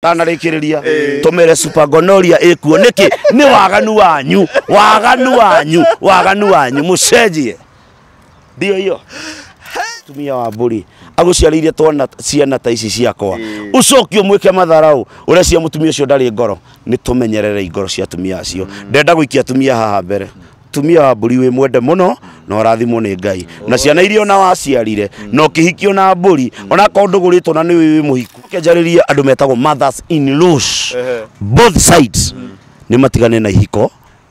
tanarikiriria tumire supergonoria ikuo niki ni waganu wanyu waganu wanyu waganu wanyu mucenjie ndio hiyo tumia wa mburi aguciarĩire twona ciana ta ici ciakwa ucokio mwĩke matharau ũrĩa cia mũtumia ũcio ndarĩ ngoro nĩ tũmenyerere ngoro cia atumia acio mm. ndenda gũikia atumia haha mbere mutumia wa mburi wi mwende muno na ũrathimwo ni ngai na ciana iria ona waciarire na ũkĩhikio na mbũri ona ko ndũgũrĩtwo na nĩ wĩ mũhiku ũkĩenjarĩria andu metagwo mothers in laws both sides ni matigane na ihiko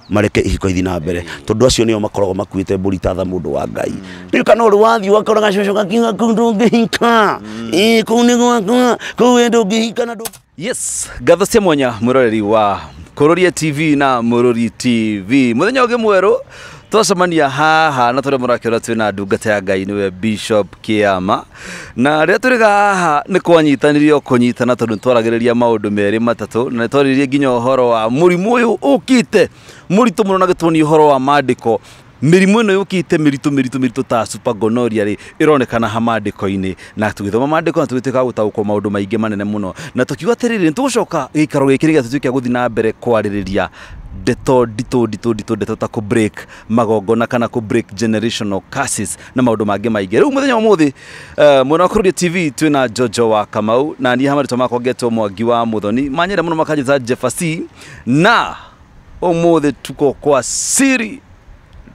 mareke ihiko ithi na mbere tondu acio nio makoragwo makuite mburi tatha mundu wa ngai riu kana uri wathi wakoraga coco gakiuga kuu ndungihika mm. kuu ni gwakwa kuu we ndungihika na yes ngatho cia mwanya mwiroreri wa kururie tv na mururi tv muthenya ungi mweru twacemania haha na tå rä na ndungata ya ngai niwe bishop kiama na rä rä a tå rä haha nä kwanyitanire o kå nyitana tondå nä twaragä rä ria maå ndå merä matatå na nä twarä nginya å horo wa må rimå å yå å kä må ritå må no na gä tå ni å horo wa mandä ko mirimu ino yukite miritu miritu miritu ta supergonoria ri ironekana ha mandiko-ini na tugithoma mandiko na tugituika gutaukwo maundu maingi manene muno na tukiuga atiriri ni tugucoka gikaro giki nigetha tutuike guthii na mbere kwaririria ndeto nditå nditå nditå ndeto ta ku break magongona kana ku break generational curses na maundu mangä maingä rä u må eh, mwena wa kå tv twä na jojo wa kamau na niä hamarä makwa ngetwo mwangi wa må thoni manyende må no jefasi na å tuko kwa siri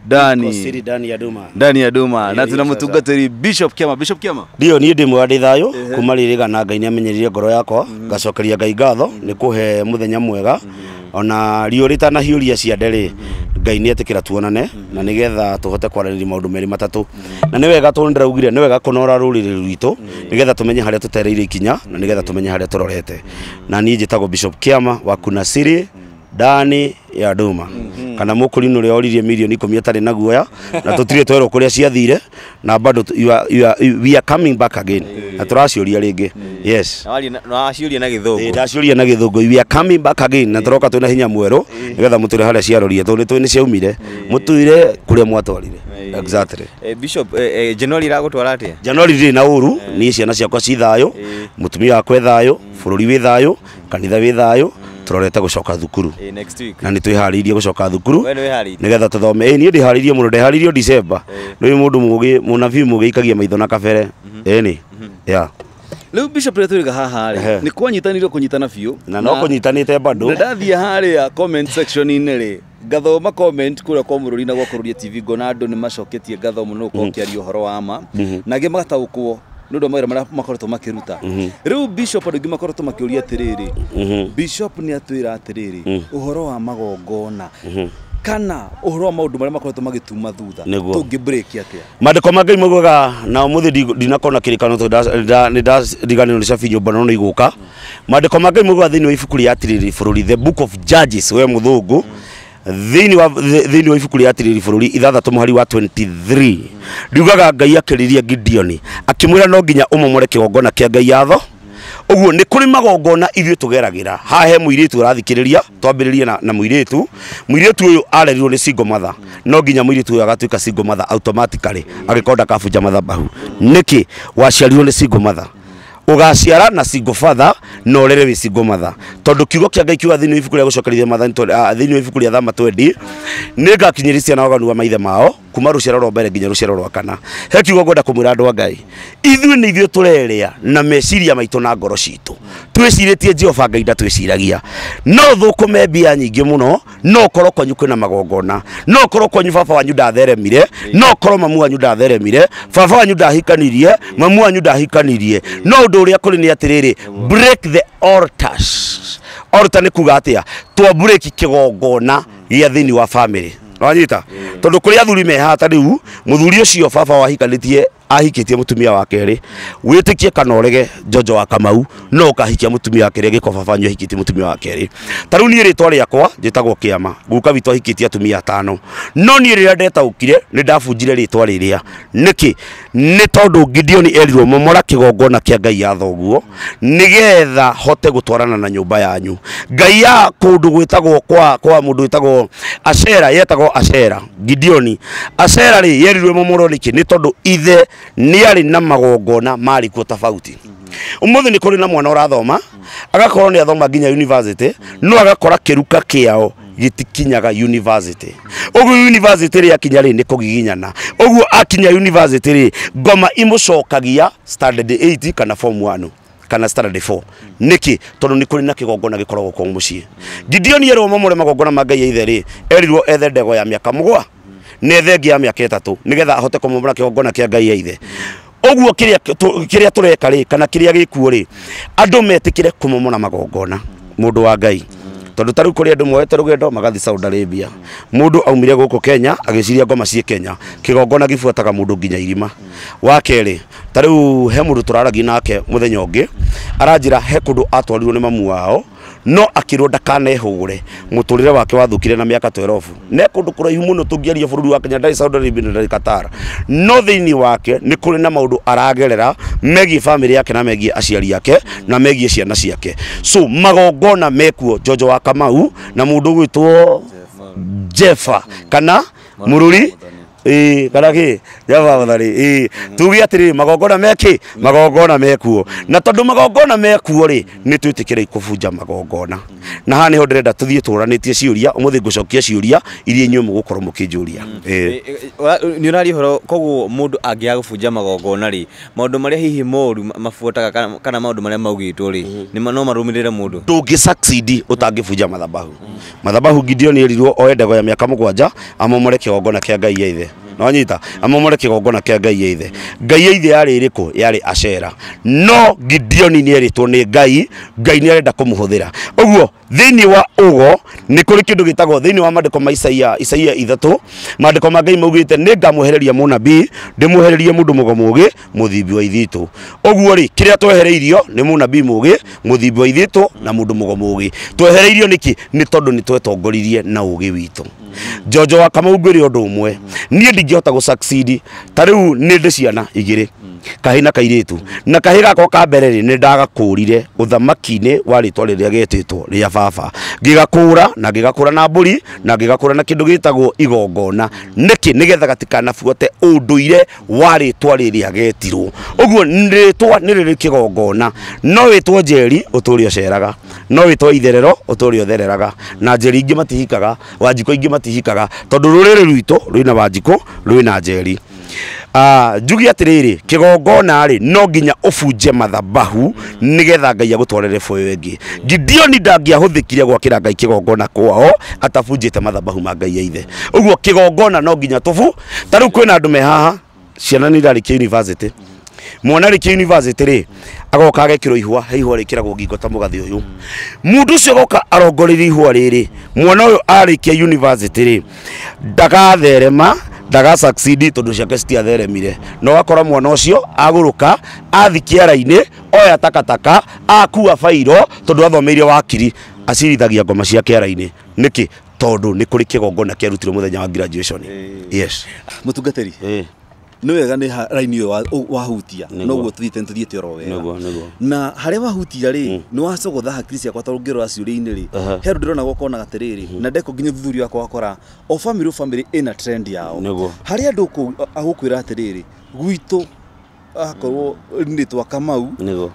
Dani Dani ya Duma Dani ya Duma na tunamũtungatĩri Bishop Kiama Bishop Kiama ndio niĩ ndĩ mwandĩ thayũ kuma na Ngai nĩ amenyerire ngoro yakwa ngacokeria Ngai ngatho nĩ kũhe mũthenya mwega ona riũ rĩtanahiũria ciande rĩ ngai nä etä kä ra tuonane na nä getha tå hote kwaranä maå ndå na nä wega tå nä ndäraugire wega kå nora rå rä rä rwitå nä ikinya na nä getha tå menye na niä njä bishop kiama wa kuna city dani ya duma mhm. kana mukuri ni uria oririe milioni ikumi atari na guoya na tutire twerwo kuria ciathire na bado you are, we are coming back again mhm. na turaciuria ringi mhm. yes ndaciuria na githungu ndaciuria na githungu we are coming back again na turoka twina hinya mweru nigetha mutwire haria ciarorie tondu twi ni ciaumire mutuire kuria mwatwarire exactly bishop januari januari ndiri na uru ni ciana ciakwa ci thayo mutumia wakwa e thayo mm. bururi wi thayo mm. kanitha wi thayo turorete gucoka thukuru na ni twiharirie gucoka thukuru nä getha tå thome niä ndä harä irie må no ni mundu mugi muna vi mugi ikagia maitho na kabere ä nä rä u bishop rä a twä haha rä nä kwanyitanirio kunyitana nyitana na no kå nyitanä te hari ya comment section ine inä rä ngathoma comment kuria kwa mururi na gwakururia TV ngona andu ni macoketie ngatho muno mhm. ko kiaria uhoro wa ma mhm. na ngi magataukwo nä å ndå wa mawä ra marä a makoretwo makä ruta mhm. rä u bishop andå ingä makoretwo makä å ria atä rä mhm. rä bishop nä atwä ra atä rä mhm. rä å horo wa magongona kana horo wa maundu maria makoretwo tuma thutha tungi break atia mandiko mangai maugaga na umuthi ndinakona kirikano to nidariganirwo ni cabi nyumba no iguka mandiko mm. mangai thä thiini wa ibuku ria atiriri bururi the book of judges we thå ngå thini wa thini wa ibuku rä atiriri bururi ithathatå mũhari wa 23 riugaga ngai akĩririe gidioni akĩmwĩra no nginya ũmomore kĩgongona kĩa ngai yatho ũguo nĩ kũrĩ magongona ithuĩ tũgeragĩra haha he mũirĩtu ũrathikĩrĩria twambĩrĩrie na, na mũirĩtu mũirĩtu ũyũ arerirwo nĩ single mother no nginya mũirĩtu ũyũ agatuĩka single mother automatically agĩkorwo ndakabunja mathabahu nĩkĩ waciarirwo nĩ single mother ugaciara na single father no rere wi single mother tondu kiugo kia ngai kiuga thini ifukuria ibuku mother ni tondu ah, thini ifukuria thama twendi ni ngakinyiri na waganu wa maithe mao kuma ruciaro ro mbere nginya ruciaro ro kana he kiugo ngoda kumwira andu ngai ithwe ni ithwe tũrerĩa na meciria maitũ na ngoro citu twiciritie jehova ngai da twiciragia no thũkũme mbia nyingi muno no korwo kwanyu kwĩna magongona no korwo kwanyu baba wanyu theremire no koro mamu wanyu ndatheremire baba wanyu hikanirie mamu wanyu hikanirie no undu uria kuri ni atiriri break the altars altar ni kuga atia twa break kigongona gia thini wa family wanyita tondu kuri athuri me hata riu muthuri ucio baba wahikanitie ahikitie mutumia wa keri witikie kana urege Jojo wa Kamau no kahikia mutumia wa keri giko baba nyo ahikitie mutumia wa keri taru ni ritwa riakwa jitagwo kiama guka bitu ahikitie atumia atano no ni rira ndeta ukire ni ndabunjire ritwa riria niki ni tondu ni eriro momora kigongona kia ngai ya thoguo nigetha hote gutwarana na nyumba yanyu ngai ya kundu gwitagwo kwa kwa mundu itagwo Ashera yetagwo acera gidioni acera ri yerirwe mumuro niki ni tondu ithe ni ari na magongona mari ku tofauti umuthi ni kuri na mwana urathoma agakorwo ni athoma ginya university no agakora kiruka kiao gitikinyaga university ogu university ri akinya ri ni kugiginyana ogu akinya university ri goma imucokagia standard 8 kana form 1 kana standard 4 niki tondu ni kuri na kigongona gikoragwo kwa mucii Gideon yerwo mamure magongona ma ngai ithe ri erirwo ethe ndego ya miaka mugwa ne thengi ya miaka itatu nigetha ahote kumumura kigongona kia ngai ya ithe oguo kiria kiria tureka ri kana kiria gikuo ri andu metikire kumumura magongona mundu wa ngai mm -hmm tondu taru kuri andu moete rugendo magathi Saudi Arabia mundu aumire guko Kenya agiciria ngoma cie Kenya kigongona gifuataga mundu nginya irima wa keri tariu he mundu turaragi nake muthenya ungi aranjira he kundu atwarirwo ni mamu wao no akirwo ndakanehure muturire wake wathukire na miaka 12 ne kundu kuraihu muno tungiaria bururi wa Kenya ndari Saudi Arabia ndari Qatar no thiini wake ni kuri na maundu aragerera megi family yake na megi aciari yake na megi ciana ciake so magongona mekuo Jojo wa Kamau na mundu gwitwo Jefa kana Mururi ii karaki jehova muthari ii mm. tuge atiriri magongona meki mm. magongona mekuo mm. na tondu magongona mekuo ri ni twitikirai kubunja magongona na haha niho ndirenda tuthie turanitie ciuria umuthi ngucokia ciuria iria inyuĩ mũgũkorwo mũkĩnjũria ni ũrari horo koguo mũndũ angĩaga gũbunja magongona rĩ maũndũ marĩa hihi moru mabuataga kana maũndũ marĩa maugĩtwo mm-hmm. ni no marũmĩrĩre mũndũ ndũngĩ succeed ũtangĩbunja mathabahu mathabahu gideon erirwo oe ndego ya mĩaka mũgwanja amomore kĩgongona kĩa ngai ya ithe no nyita amomore kigongona kia ngai yaithe ngai yaithe yari iriku yari acera no gideoni ni eritwo ni ngai ngai ni arenda kumuhuthira uguo thini wa ugo ni kuri kindu gitago thini wa madiko ma isaia isaia ithatu madiko ma ngai maugite ni ngamuhereria munabi ndimuhererie mundu mugo mugi muthibi wa ithitu uguo ri kiria twehereirio ni munabi mugi muthibi wa ithitu na mundu mugo mugi twehereirio niki ni tondu ni twetongoririe na ugi witu njonjo wa kamau ngwĩre ũndũ ũmwe niĩ ndingĩhota gũ succeed ta rĩu nĩ ndĩ ciana igĩrĩ kahĩ na kairĩtu na kahĩ gakwa ka mbere rĩ nĩ ndagakũrire ũthamaki-inĩ wa rĩtwa rĩrĩa getĩtwo a baba ngĩgakũra na ngĩgakũra na mbũri na ngĩgakũra na kĩndũ gĩtagwo igongona nĩkĩ nĩgetha gatikanabuate ũndũire wa rĩtwa rĩrĩa getirwo ũguo rĩtwa nĩ rĩrĩ kĩgongona no wĩtwo njeri ũtũre ũceraga no witwo itherero uturi uthereraga na njeri ingi matihikaga wanjiko ingi matihikaga tondu ruriri rwitu rwina wanjiko rwina njeri ah, njuge atiriri kigongona ri no nginya bunje mathabahu nigetha ngai agutwarere boyo ingi gideoni ndangiahuthikire gwakira ngai kigongona kwao atabunjite mathabahu ma ngai ya ithe uguo kigongona no nginya tubu tariu kwina andu me haha ciana nä irarä kia university mwana ki university ri agoka agekirwo ihwa he ihua rä kä ragwo ngingo ta må gathä å yå må ndå å cio agoka arongoreire ihua rä rä mwana å yå arä kia university rä ndagatherema ndaga succeed tondu ciake citiatheremire no akora mwana ucio aguruka athi kiara oya takataka akua fairo tondu athomeire wakiri acirithagia ngoma cia kiara-ini niki tondu ni kuri kigongona kiarutirwo muthenya wa graduation yes mutungatiri nä wega nä raini å yå wahutia noguo tå thiä tå thiä te oro wega na harä mm. mm-hmm. a wahutia rä nä wacogotha hakiri ciakwa tondå ngä rora ciå-rä-inä rä he rå ndärona gwakonaga atä rä rä na ndeko nginya thuthuri wakwa wakora o bamä rä ä na yao harä andå agå kwä ra atä rä rä gwitå akorwo ni twa kamau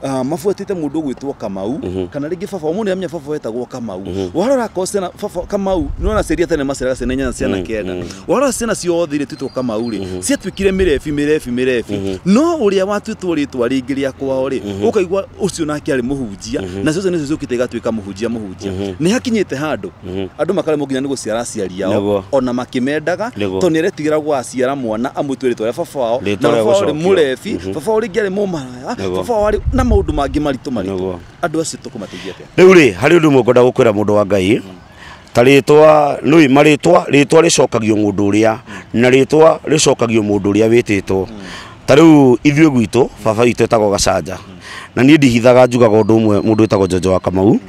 ah, mabuatite mundu ugwitwo kamau mhm. kana ringi baba mundu amenya baba wetagwo kamau mhm. warora kose na baba kamau niwona seria tene maceraga cene nyana ciana mhm, kenda warora sina ciothe iria twitwo kamau rĩ ciatuĩkire mirefi mirefi mirefi no ũrĩa ri twa ringi rĩa kwao ri ukaigwa ucio nake arĩ mũhunjia na ciothe nĩcio ciũkĩte igatuĩka mũhunjia mũhunjia ni hakinyite handũ andu makare mugina ni gũciara aciari ao ona makĩmendaga tondũ nĩ aretigĩra gwaciara mwana amũtue rĩtwa rĩa baba wao na baba ri murefi Mhm. baba å rä ngä arä må maraya ah, baba warä na maå ndå mangä maritå maritå andå acio tå kå mateithia atä rä u rä harä å ndå må ngwenda gå kwä ra må ndå wa ngai hmm. ta rä nui maritwa ritwa ricokagio mundu uria hmm. na ritwa ricokagio mundu uria wititwo hmm. ta riu ithuĩ gwitũ baba witũ etagwo gacanja na niä ndihithaga njugaga ũndũ ũmwe mũndũ wĩtagwo jojo wa kamau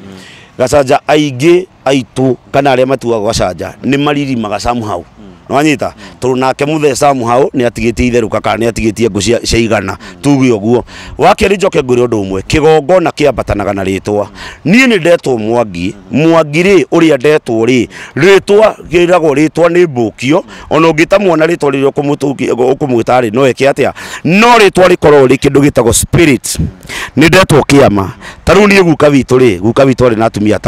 gacanja aingä aitå kana arä a matuaga gacanja nä maririmaga somehow mm nwanyita tondu nake samu muhau ni atigitie itheruka kana ni atigitie ngu cia igana tuge uguo wakeri njoke ngwire undu umwe kigongona kiambatanaga na ritwa nie ni ndetwo mwangi mwangi ri uria ndetwo ri ritwa kiragwo ritwa ni mbukio ona ungitamwona ritwa riria ukumwita ri no eke atia no ritwa rikorwo ri kindu gitagwo spirit ni ndetwo kiama tariu nie guka witu ri guka witu ari na atumia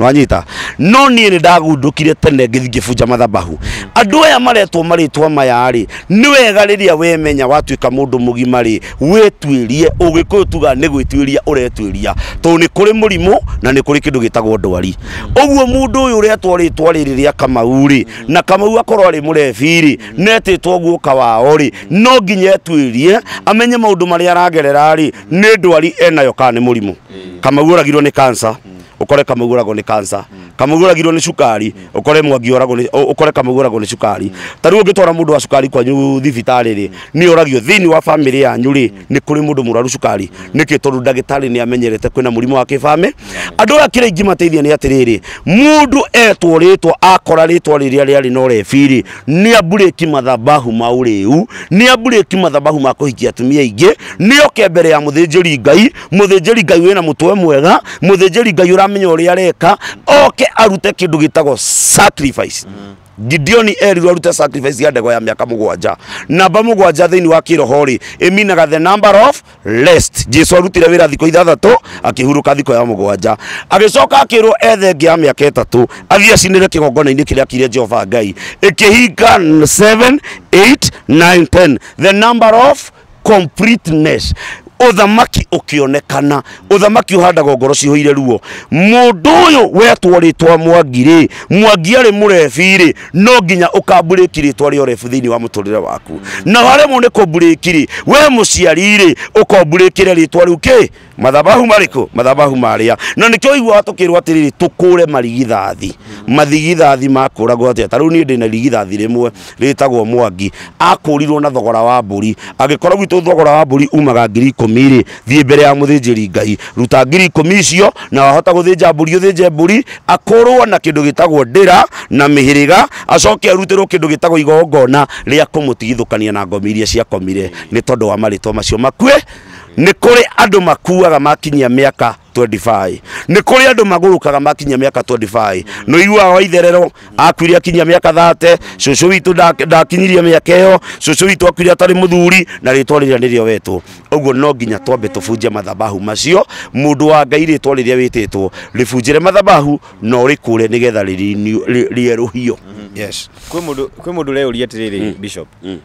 nwanyita no niä nä dagundukire tene ngä thiä mathabahu andå aya maretwo marĩtwa maya ri nä wega rä rä a wemenya watuĩka må mugima ri gima rä wä tuĩrie å gä kå yå tuga gwä kå rä må rimå na nä kå rä kä ndå gä ndwari å mundu uyu ndå å yå å retwo rä twa rä rä kamau na kamau akorwo arä må rebirä netä two guoka wao no nginya etuĩrie amenye maå ndå marä a aragerera ri nä ndwari enayo kana ni må rimå kamau uragirwo ni nä ukore kamuguragwo ni kansa kamuguragirwo ni cukari ukore mwangi oragwo ni ukore kamuguragwo ni cukari tariu ungitwara mundu wa cukari nyu thibitari ri ni oragio thini wa family yanyu ri ni kuri mundu muraru cukari niki tondu ndagitari ni amenyerete kwina murimo wa kifame andu ria kira ingi mateithia ni atiriri mundu etwo ritwo akora ritwo riria riari no refiri ni aburiki mathabahu mau riu ni aburiki mathabahu ma kuhikia atumia aingi ni oke mbere ya muthinjiri ngai muthinjiri ngai wina mutwe mwega muthinjiri ngai ura aramenya uria areka oke arute kindu gitagwo sacrifice mm. Gideoni erirwo arute sacrifice ya dego ya miaka mugwanja namba mugwanja thini wa kiroho ri iminaga the number of rest Jesu arutire wira thiko ithathatu akihuruka thiko ya mugwanja agicoka akirwo ethe ngi ya miaka itatu athii acinire kigongona-ini kiria kirie Jehova Ngai ikihinga 7 8 9 10 the number of completeness uthamaki ukionekana uthamaki uhandagwo ngoro cihoire ruo mundu uyu wetwo ritwa mwangi ri mwangi arä må rebirä no nginya ukamburiki ritwa ria urebu thiini wa muturire waku na kå ni kumburiki ri we re rä twa rä u kä madhabahu mariko madhabahu maria na nikio igwa tukirwo atiriri tukure marigithathi mathigithathi makuragwo atia taru ni ndina rigithathi rimwe ritagwo mwangi akurirwo na thogora wa mburi agikorwo gwitu thogora wa mburi umaga ngiri ikumi ri thie mbere ya muthinjiri ngai ruta ngiri ikumi icio na wahota guthinja mburi uthinje mburi akurwo na kindu gitagwo ndira na mihiriga acoke arutirwo kindu gitagwo igongona ria kumutigithukania na ngomi iria ciakomire ni tondu wa maritwa macio makue nä kå rä andå makuaga makinyia miaka 25 nä kå rä andå magårå makinyia mä aka 25 no iwa wa itherero akuire akinyia mä aka thate cucu witu ndakinyirie mä aka cucu witu akwiria tari muthuri må thuri na rä twa rä rä nä rä wetwo å no nginya twambe tå mathabahu macio må ndå wa ngai rä twa rä rä a wä tä two rä bunjä re mathabahu na rikure rä kå re nä getha rä erå hio kwä må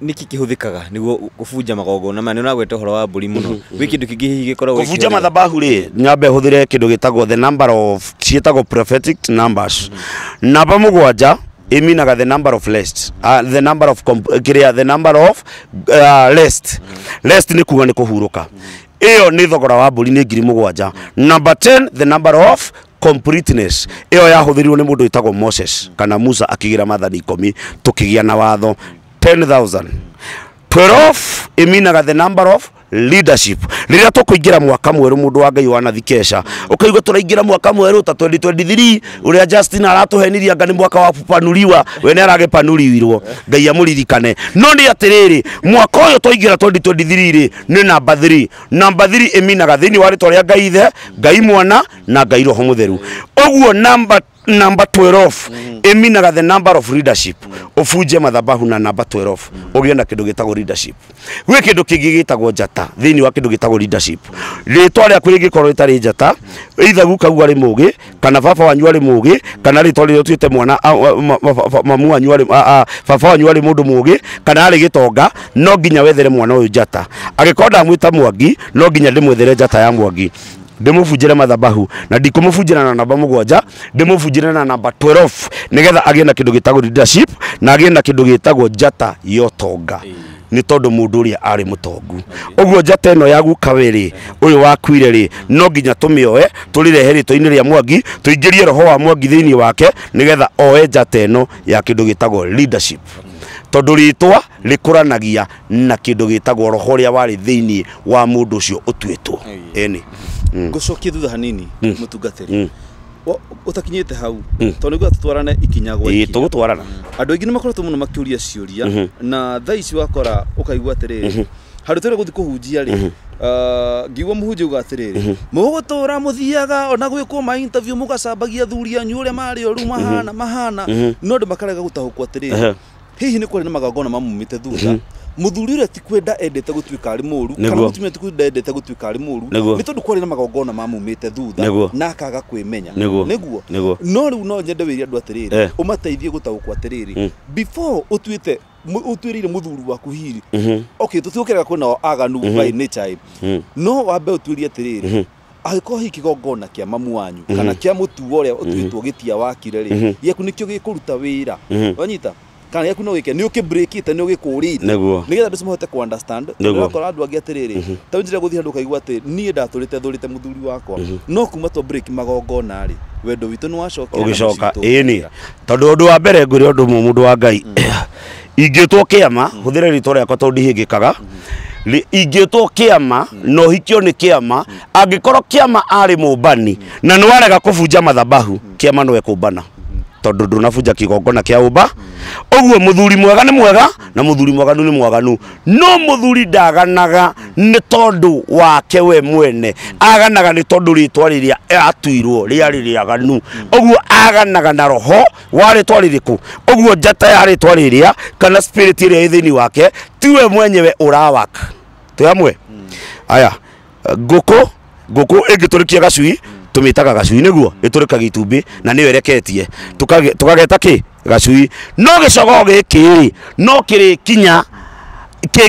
nä kä kä hå thä kaga nä guo gå bunja magongona maya nä wa mbå ri må no mm-hmm. wä hihi gä koragwo bunja mathabahu rä nyambe hå thä re kä tagwo the number of ciätagwo prophetic numbers mm-hmm. namba må gwanja iminaga the number of lest uh, ah, the number of kiria the number of uh, ah, lest mm-hmm. lest ni kuga ni kuhuruka iyo ni thogora wa mburi ni ngiri mugwanja number 10 the number of completeness iyo yahuthiriwo ni mundu itagwo Moses kana Musa akigira mathani ikomi tukigia na watho 10,000 12 iminaga the number of leadership rä tukuingira mwaka mweru mundu wa ngai wanathikesha ukaigua turaingira mwaka mweru ta 2023 uria Justin aratuheniria ngani mwaka wa panuliwa we ne arage panuliwirwo ngai amuririkane no ni atiriri mwaka uyu twaingira 2023 ri ni namba 3 namba 3 iminaga thini wa ritwa ria ngai the ngai mwana na ngai roho mutheru uguo namba number 12 mm. iminaga the number of leadership mm. ufunje mathabahu na number 12 mm. ugienda kindu gitagwo leadership gwi kindu kingi jata thini wa kindu gitagwo leadership ritwa ria kuri gikorwo itari jata either gukagu ari mugi kana baba wanyu ari mugi kana ritwa ria tuite mwana mamu wanyu ari baba wanyu ari mundu mugi kana ari gitonga no ginya wethere mwana uyu jata agikonda mwita mwangi no ginya ndimwethere jata ya mwangi ndimubunjire mathabahu na ndikumubunjira na namba mugwanja ndimubunjire na namba 12 nigetha agie na kindu gitagwo leadership na agie na kindu gitagwo njata yotonga ni nä tondå må ndå å rä a arä må tongu å guo njata ä no ya guka wä rä å yå wakuire no nginya tå mä oe tå rä rehe rä rä a mwangi tå ingä rie roho wa mwangi thä inä wake nä getha oe njata ä no ya kindu ndå gä tagwo tondå rä twa rä kå ranagia na kä ndå gä tagwo roho rä a warä thä inä wa må ndå å cio å tuä two Mm. ngucokie thutha hanini mutungatiri mm. utakinyite mm. hau tondu niguo tutwarane ikinya gwa ikinya tugutwarana andu aingi nimakoretwo muno makiuria cioria mm-hmm. na thaa ici wakora ukaigua atiriri mm-hmm. harä tå rä gå thiä kå hunjia rä mm-hmm. uh, ngiuga må hunjia ga atä rä rä må gå tå ra må thiaga ona gwä kwo må gacambagia thuri anyu å rä a marä oru mahana mahana no ndå makarega gå tahå atä rä hihi nä kwarä na magongona mamumite te thutha muthuri uria ti kwenda endete gutuika ari muru kana mutumia ti kwenda endete gutuika ari muru ni tondu kwari na magongona mamumite thutha na akaga kwimenya niguo no riu no nyende wiri andu atiriri umateithie eh. gutaukwo atiriri hmm. before utuite utwirire muthuri waku hiri mm-hmm. okay tutiukiraga kwina aganu mm-hmm. by nature hmm. no wambe utwirie atiriri mm-hmm. angĩkorwo hihi kĩgongona kia mamu wanyu kana kĩa mũtugo ũrĩa ũtuĩtwo gĩtia wakire rĩ gĩaku nĩkĩo gĩkũruta wĩra wanyita kana gäku no gä ke nä å kä te nä å gä kå rä te nä getha andå cimahote kårakora andå angä atä rä rä mhm. tau njä ra gå thiä handå kaigua atä niä ndatå rä te thå rä te må thuri wakwa mhm. no kuma twa magongona rä wendo witå nä wacoka å gä coka ĩni wa mbere nguri re mu ndå wa ngai ingä mm. two huthire ama hå thä re ritwa rä akwa tondå ndihä ngä kaga ingĩtwo kĩama na mm. ũhikio mm. nĩ kĩama angĩkorwo na ni warega kũbunja madhabahu kĩama no ekũmbana mm-hmm. tondũ ndũnabunja kĩgongona kĩa ũmba oguo muthuri mwega ni mwega na muthuri mwaganu ni mwaganu no muthuri ndaganaga ni tondu wake we mwene aganaga ni tondu ritwa riria atuirwo riari riaganu oguo aganaga na roho wa ritwa ririku oguo njata ya ritwa riria kana spirit iria i thiini wake tiwe mwenyewe urawaka twä amwe hmm. aya ngåkå ngåkå ĩngĩ tå rä kia gacui tå mä taga gacui nä guo ä tå na nä yo tukageta tå gacui no gicogo kä rä no kiri kinya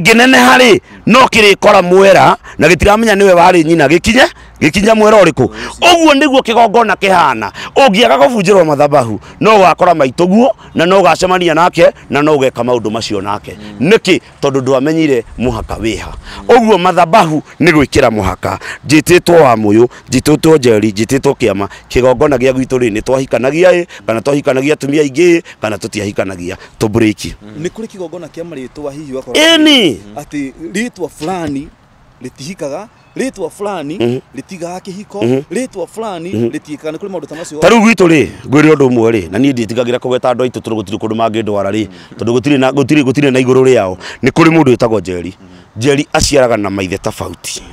ngä nene harä no kä rä kora mwera na gä tiramenya nä we warä nyina gä kinye gikinya mwera uriku uguo niguo kigongona kihana ungiaga gubunjirwo mathabahu no wakora maituguo na no gacemania nake na no ugeka maundu macio nake niki tondu ndwamenyire muhaka wiha uguo mathabahu ni gwikira muhaka njititwo wa muyu njititwo njeri njititwo kiama kigongona gia gwitu ri ni twahikanagia i kana twahikanagia tumia aingi kana tutiahikanagia tu break ni kuri kigongona kia ri twahihi wakora ini ati ritwa fulani litihikaga ritwa fulani mhm. ritiga haki hiko mhm. ritwa fulani mhm. ritikane kuri maundu ta macio taru gitu ri ngwire undu umwe ri na ni nditigagira kugweta andu aitu tondu gutiri kundu mangindwara ri tondu gutiri na gutiri gutiri na iguru riao ni kuri mundu witagwo jeri jeri aciaraga na maithe tofauti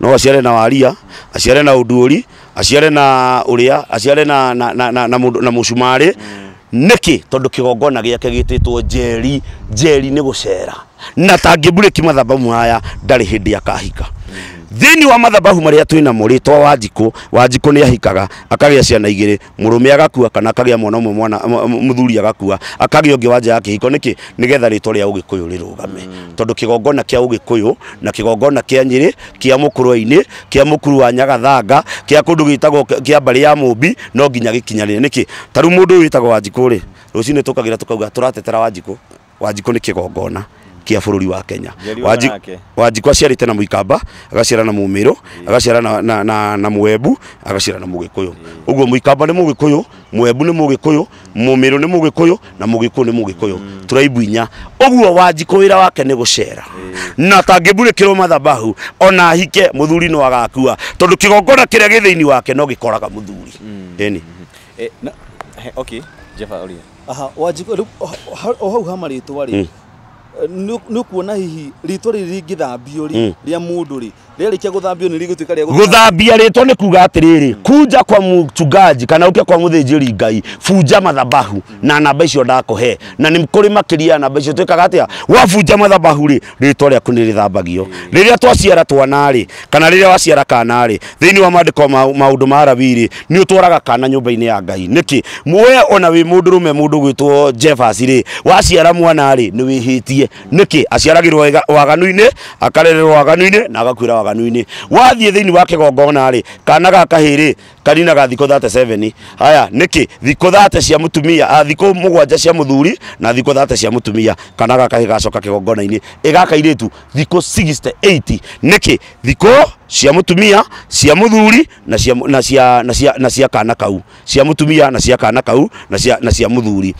no aciare na waria aciare na uduuri aciare na uria aciare na na na na, na na mucumari mm. niki tondu kigongona giake gititwo jeri jeri ni gucera na tangibure kimathabamu haya ndari hindi akahika mm thini wa mathabahu maria twina muritwa wa njiku wa njiku ni ahikaga akagia ciana igiri murume agakua kana akagia mwana umwe mwana muthuri agakua akagia ungi wanja ya hiko niki nigetha ritwa ria ugikuyu rirugame mm. tondu kigongona kia ugikuyu na kigongona kia nyiri kia mukurwa-ini kia mukuru wa nyagathanga kia kundu gitagwo kia mbari ya mumbi no nginya gikinyarire niki taru mundu witagwo wa njiku ri rucini tukagira tukauga turatetera wa njiku wa njiku ni kigongona kä bå ri wa kenya wanjikwa aciarä na må ikamba agaciara na må mä rå agaciara na må agaciara na må gä kå yå å guo må ikamba nä må gä kå yå må nä må gä kå yå må mä rå nä må gä kå yå na må gä kå nä må gä kå inya å guo wanjikå wä ra wake nä gå cera na tangä mburä kä rwo ona hike må thuri no agakua tondå kä gongona kä rä a gä thä wake no gä koraga må thuri eni eh, okay Jeff Oria aha wajiko hau ha marĩtwa nä kuona hihi ritwa rä ringäthambio rä mm. rä a må ndå rä rä arä kia gå thambio nä rigå tuä ka rä gå thambia rä two nä kuga atä rä mm. rä kunja kwa mutungaji kana å kia kwa må thä njä ri ngai bunja mathabahu na namba icio ndakå na nä kå rä makä ria namba icio twä kaga atä a wabunja mathabahu rä rä two rä aku nä rä thambagio rä mm. rä a twaciara twanarä kana rä rä a waciara kanarä thä inä wa mandä ko maå ndå ma nä å twaraga kana nyå mba-inä ya ngai nä kä muoe ona wä må ndå rå me må ndå gwä two jebas rä waciara mwanarä nä wä hä tie niki aciaragirwo waganu-inä akarererwo waganu-inä na agakuä waganu-inä wathiä thä inä gongona ri kana gakahä rä kaninaga thikå 37 haya niki thiko 30 cia mutumia tumia ah, thikå må cia muthuri na thiko 30 cia mutumia kana gakahä gacoka kä gongona-inä ä gakairä 68 niki thiko cia mutumia cia muthuri na cia na cia na cia kana kau cia mutumia na cia kana kau na cia na cia muthuri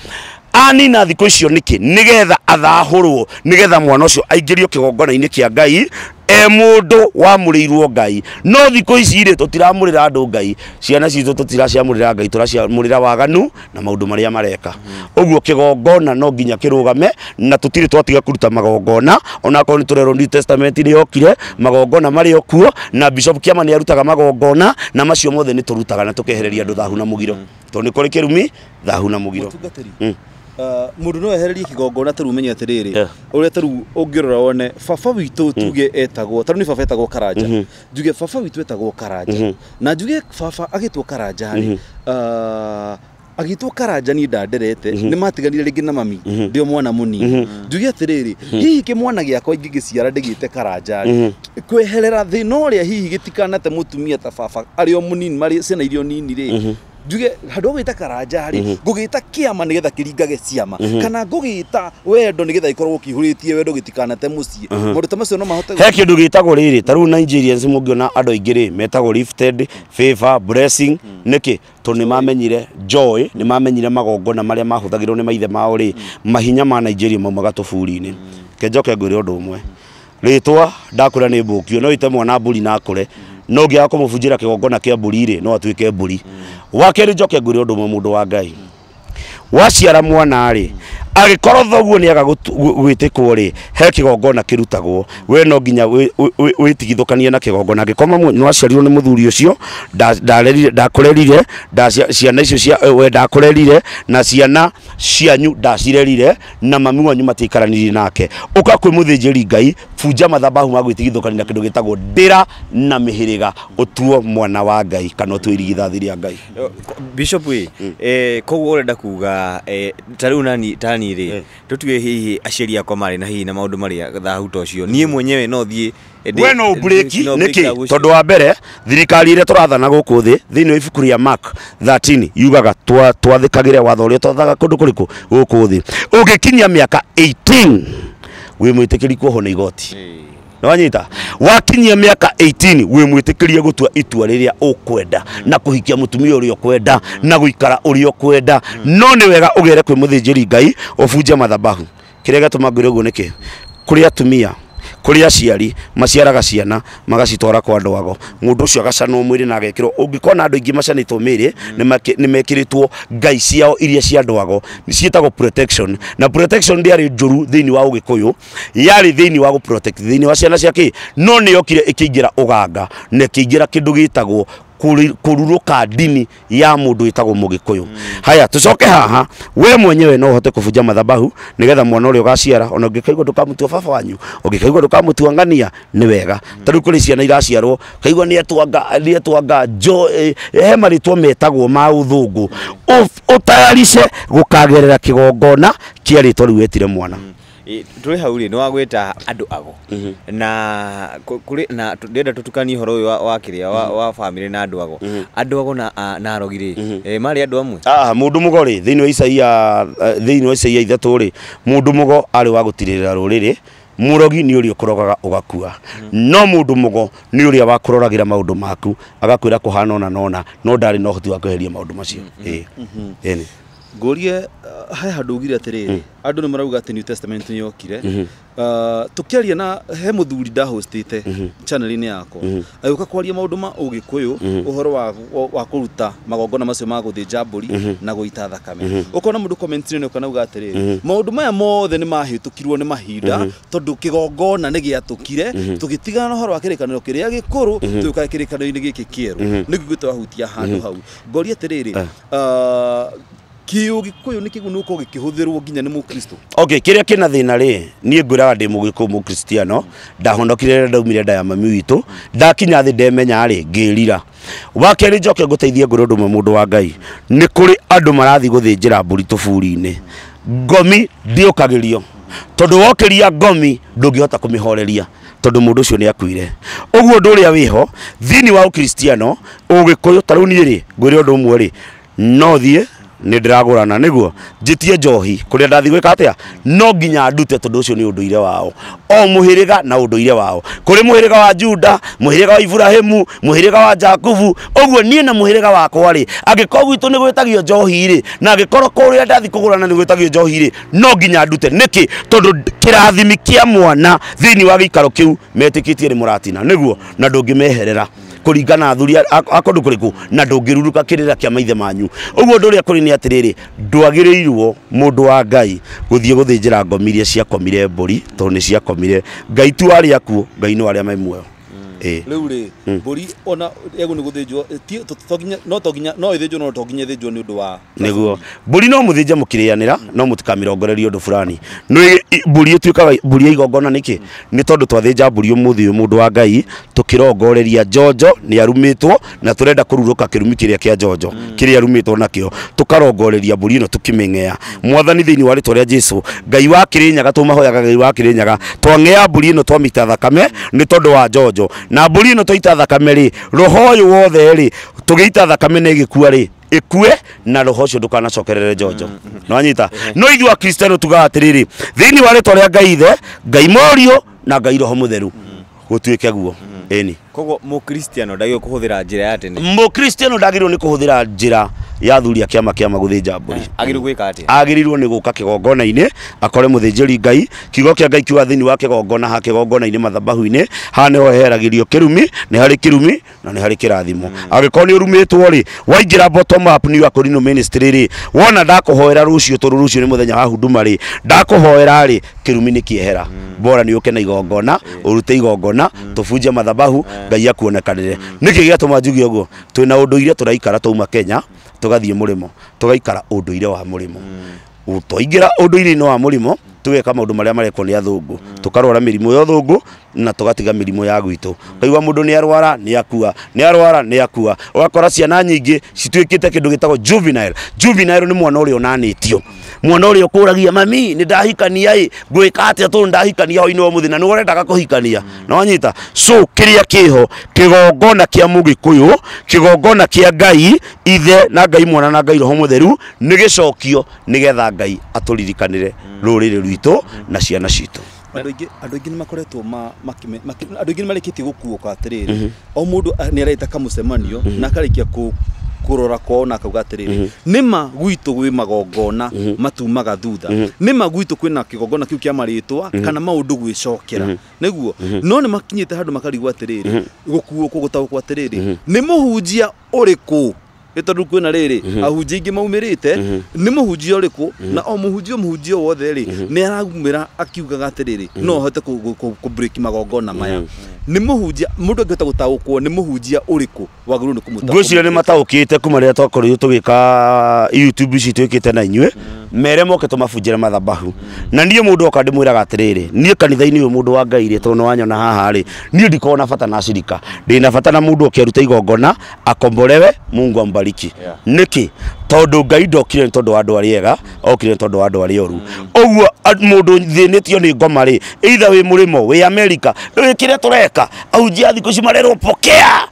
ani na thikå icio niki nigetha athahurwo nigetha athahå rwo nä getha mwana å cio aingä kä gongona-inä kä a ngai e mundu wamuriirwo ngai no thiku ici rä tutiramurira andu ngai ciana citå tũtiraciamurira ngai tũraciamurira waganu na maundu maria mareka uguo kigongona no nginya kirugame na tutire twatiga kuruta magongona ona ko ni turero rerwo testament ni yokire magongona mari okuo na bishop kiama nä arutaga magongona na macio mothe ni turutaga na tukehereria kehereria thahu na mugiro to ni kuri kirumi thahu na mugiro mm. Uh, mudu no ehererie kigongo na riu menye atiriri uri ta ungirora wone fafa witu mm. tuge etagwo ta ni fafa etagwo karanja mm-hmm. juge fafa witu etagwo karanja mm-hmm. na juge fafa agitwo karanja ri mm-hmm. uh, agitwo karanja ni ndanderete ni matiganire ringi na mami ndio mwana muni juge atiriri hihi ki mwana giakwa ingigiciara ndigite karanja kweherera thina uria hihi gitikanate mutumia ta fafa ari o munini mari ciana irio nini ri njuge ndũgĩta karanja rĩ mhm. ngũgĩta kĩama nĩgetha kĩringage ciama mhm. kana ngũgĩta wendo nĩgetha ikorwo kĩihũrĩtie wendo gĩtikanate mũciĩ mhm. maũndũ ta macio no mahote he kĩndũ gĩtagwo rĩrĩ ta rĩu Nigerians mũngĩona andũ aingĩ rĩ metagwo lifted favor blessing nĩkĩ tondũ nĩ mamenyire joy nĩ mamenyire magongona marĩa mahũthagĩrwo nĩ maithe mao rĩ mahinya ma Nigeria maumaga tũburi-inĩ kenjoke ngwĩre ũndũ ũmwe rĩtwa ndakwĩra nĩ mbũkio no ite mwana mbũri na akũre mm no ko kumufunjira kigongona kia mburi ri no atuike mburi wakeri njoke ngwire undu mwe mundu wa ngai waciara mwana ri agikorwo thoguo nä aga gwä kwo rä he kä gongona kä rutagwo we no nginya wä na kä gongona angä korwo nä waciarirwo nä må thuri å cio ndakå ciana icio we ndakå rerire na ciana cianyu ndacirerire na mami wanyu matiaikaranirie nake å ka muthinjiri må ri ngai bunja mathabahu ma gwitigithukania na kindu ndå gä tagwo ndä ra na mä hä rä ga å tuo mwana wa ngai kana å tuo irigithathi bishop we ngai koguo å kuga eh u eh, nani burani rä eh. tå tuä hihi aciari akwa marä na hihi na maå ndå marä a thahu ta å cio niä mwenyewe no thiä we no breki nä kä tondå wa mbere thirikari iria tå rathana gå kå thä thä inä wa ibuku rä a 13 yugaga twathä kagä re watho å rä a twathaga kå ndå kå rä kå gå kå thä å ngä kinyia mä aka 18 wä mwä tä kä ri kuohwo nä igoti hey nwanyita wakinyia miaka 18 wi mwitikirie gutua itua riria ukwenda na kuhikia mutumia uria ukwenda na guikara uri ukwenda no ni wega ugere kwi muthinjiri ngai ubunje madhabahu kirega gatumangira uguo niki kuri atumia kuri aciari maciaraga ciana magacitwara kwa andå ago må ndå å cio agacanwo mwä rä na agekä rwo å ngä kona andå aingä macanätwo mä rä mm. nä mekä rä two ngai ciao iria cia andå ago ciätagwo protection na protection ndä arä njå ru thä inä wa å gä kå yå yarä thä inä wa gå thä inä wa ciana ciakä no nä yokire ä kä ingä ra å ganga na ä kä ingä ra kä ndå gä tagwo kururuka dini ya mundu itagwo mugikuyu mm. haya tucoke haha we mwenyewe no hote kufunja mathabahu nigetha mwana uria ugaciara ona ngikaigwa ndukamutua baba wanyu ungikaigwa ndukamutua ngania ni wega mm. tariu kuri ciana iraciarwo kaigwa ni etwanga ni etwanga jo eh, he maritwa metagwo ma uthungu utayarishe gukagerera kigongona kiaritwo riu wetire mwana mm tå rä hau rä nä wagwä ta andå ago mm-hmm. na na ndenda tå tukanie å horo å yå wa kä mm-hmm. rä mm-hmm. a wa bamä rä na andå ago andå ago na arogi rä marä andå amwe ah, ah, må ndå må go rä thä inä wa isaia eh, thä inä wa isaia ithatå rä må ndå må go arä wa gå tirä rä ra rå rä rä murogi ni uri ukorogaga ugakua no mundu mugo ni uri wa kuroragira maundu maku agakwira kuhana ona nona no ndari no hoti wa kuheria maundu macio eh ene he handå å gire atä rä hmm. andå nä marauga atä new testament nä yokire hmm. ah, tå kä aria na he må thuri ndahåcitä te hmm. chanel-inä yakwa agä åka kwaria maå ndå ma å gä kå yå å horo wa kå ruta magongona macio ma gå thä nja mbå na gå ita thakame å kona må ndå nä ũkanauga atĩ rä maå ndå maya mothe nä tå kirwo nä mahinda tondå kä gongona nä gä atå kire tå gä tigana na ũhoro wa kä rä kanä ro kä rä a gä kå rå tå ka kä rä kanä ro-inä gä kä kä erå nä guo gä twahutia handå hau ngori atä rä rä kiu gikuyu ni kigunuko gikihuthirwo nginya ni mukristo okay kiria kina thina ri nie ngwiraga ndi mugiku mukristiano ndahonokire rä ndaumire nda ya mami witå ndakinya thä ndemenya rä ngärira wakerä njoke ngåteithie ngå rä å ndå mũndå wa ngai nä kå rä andå marathiä gå thä njä ra mbũri tũburi-inä ngomi ndiåkagä rio tondå wokä ria ngomi ndå ngä hota kå mä horeria tondå må ndå å cio nä akuire å guo ndå å rä wa å kristiano å gä kå yå tarä u niä rä no thiä nä ndä niguo nä guo njä tie njohi kå rä a ndathi gwä ka atä a no nginya ndute tondå å cio nä å ndå ire wao o må hä rä ga na å ndå ire wao kå rä må hä rä ga wa juda må hä wa iburahimu må hä rä ga wa jakubu å guo niä na må hä rä ga wakwa rä angä korwo gwitå nä gwä tagio na angä korwo kå rä a ndathi kå gå rana nä gwä tagio no nginya ndute niki tondu tondå kä rathimi kä a mwana thä inä wa gä ikaro kä u metä kä tie må ratina nä guo na ndå ngä meherera kuringana athuri akondu kuriku na ndungiruruka kirira kya maithe manyu uguo ndu ria kuri ni atiriri ndwagirirwo mundu wa ngai guthie guthinjira ngomirie ciakomire mburi to ni ciakomire ngai tu ari kuo ngai no aria me Eh. riu ri hmm. mburi ona egu ni guthinjwo eh, no toginya no ithinjwo no toginya ithinjwo ni undu wa niguo mburi no muthinje mukirianira hmm. no mutikamirongoreri undu fulani ni mburi ituikaga mburi igongona niki hmm. ni tondu twathinja mburi umuthi mundu wa ngai tukirongoreria jojo ni arumitwo na turenda kururuka kirumi kiria kia jojo kiria arumitwo nakio tukarongoreria mburi ino tukimingea mwathani thiini wa ritwa ria jesu ngai wa kirinyaga tumahoyaga ngai wa kirinyaga twangea mburi ino twamita thakame ni tondu wa jojo na mburi ino twaita thakame rä roho å wothe rä tå ita thakame nä gä rä ikue na roho ucio ndukanacokerere njonjo mm -hmm. no anyita mm -hmm. no ithuĩ akristiano tugaga atiriri thiini wa rĩtwa rĩa ngai ithe ngai morio na ngai roho mutheru gutuĩke guo ĩni koguo mũkristiano ndagĩrĩirwo kuhuthira njira ya tene mũkristiano ndagĩrĩirwo nĩ kũhũthĩra njĩra ya thuri athuri a kĩama kĩa magũthĩnja ati agirirwo ah, ni guka kigongona ine akore mũthĩnjĩri ngai kiugo kĩa ngai kiwa thini wake gongona ha kigongona ine mathabahu ine ha ne oheragirio kirumi nĩ hari kirumi na nĩ hari kirathimo hmm. agikorwo ni ũrumĩtwo ri waingĩra bottom up ni akorino ministry ri wona ndakũhoera rucio tũrũ rucio ni muthenya wa huduma rĩ ndakũhoera ri kirumi ni kiehera hmm. bora ni uke na igongona urute igongona hmm. tufuje mathabahu ngai akuonekanĩre nĩkĩ gĩatũma njuge twina undu ũndũire turaikara twauma kenya tugathie må rä mo å ndå ire wa må rä mo mm. twaingä ra å ndå inä wa må rä mo tugeka maundu maria marekwo ni athungu mm. tukarora mirimo ya thungu na tugatiga mirimo ya gwitu kaiwa mundu ni arwara ni akua ni arwara ni akua ugakora ciana nyingi cituikite kindu gitagwo juvenile juvenile ni mwana uri onanitio mm mwana ũrĩa ũkũragia mami nĩ ndahikania ngwĩka atĩa tondũ tondu ndahikania hoinĩ wa muthina ni ũrendaga kũhikania hmm. na wanyita so kĩrĩa kĩho kĩgongona kĩa mũgĩkũyũ kĩgongona kĩa ngai ithe na ngai mwana na ngai roho mutheru ni gicokio nigetha ngai atũririkanĩre hmm. rũrĩrĩ rwitũ hmm. na ciana citũ andå aingä nä makoretwo andå aingä nä marä kä tie gå kuoka atä rä mm-hmm. rä o må ndå nä araita kamucemanio mm-hmm. na akarä kia kurora kona akauga atiriri mhm. nima gwitu gwi magongona mhm. matumaga thutha mhm. nima gwitu kwina kigongona kiu kia maritwa kana maundu gwicokera niguo no makinyite handu makarigwa tiri gukuo kugutaukwa atiriri ni muhunjia uriku tondu kwina riri mhm. ahunjia ingi maumirite mhm. ni muhunjia uriku mhm. na o må muhunjia wothe ri ni aragumira akiugaga atiriri no hote ku break magongona maya ni muhunjia mundu angihota nä ni må ta wagirirwo ni nä mataå ni mataukite kuma riria twakorirwo tugika youtube ici te na inyue mere moke tumabunjire mathabahu na niä må ndå oka ndä mwä raga atä rä rä niä kanitha-inä å må ndå wa ngai rä tondå wanyona haha rä niä ndikorwo na bata na acirika ndä na bata na må ndå å kä igongona akomborewe mungu ambariki nä kä tondå ngai ndokire nä tondå wa andå arä ega okire nä tondå wa andå arä oru å må ndå thä tio nä ngoma rä eitha wä må rä mo wä amerika wä kä rä a tå reka ahunjia thikå ici marerwo pokea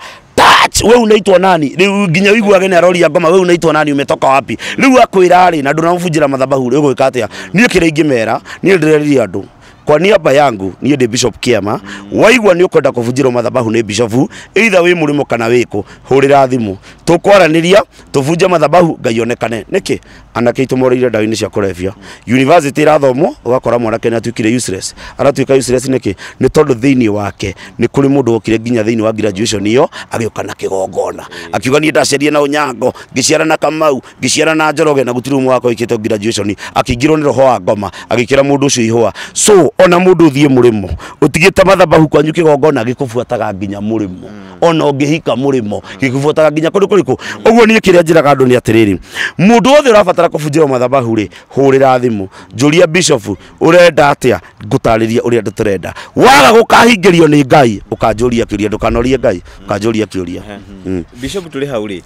what we unaitwa nani riu nginya wiguage aroria ngoma we unaitwa nani umetoka wapi riu akwira ri na ndunamvunjira madhabahu ri gwika atia nie kira ingimera nie ndireririe andu kwa niaba yangu niyo ndä bishop kiama waigua nä å kwenda kå bunjä rwo mathabahu nä bishofu eitha wä må kana wä hurira thimu tukwaraniria ra thimå tå kwaranä mathabahu ngai onekane nä anake itå moreire cia kå rebia university irathomwo ugakora mwanake nä atuä useless aratuä useless niki ni nä tondå wake ni kuri rä må ndå å nginya thä wa graduation iyo agiuka na kigongona gongona akiuga niä ndaceria na unyango nyango na kamau ngä na njoroge na gutirumu wako må graduation akĩingĩrwo nä roho wa ngoma agikira kä ra må cio ihå so ona mudu thie murimo utigite mathabahu kwanyu kigongona gikufuataga nginya murimo hmm. ona ngihika murimo gikufuataga nginya kundu kuriku uguo ni kiria njira gandu ni atiriri mundu wothe urabatara kubunjirwo mathabahu ri hurira thimu njuria bishop urenda atia ngutariria uria ndu turenda waga gukahingirio ni ngai ukanjuria kiria ndukanorie ngai ukanjuria kiria hmm. bishop turi hau ri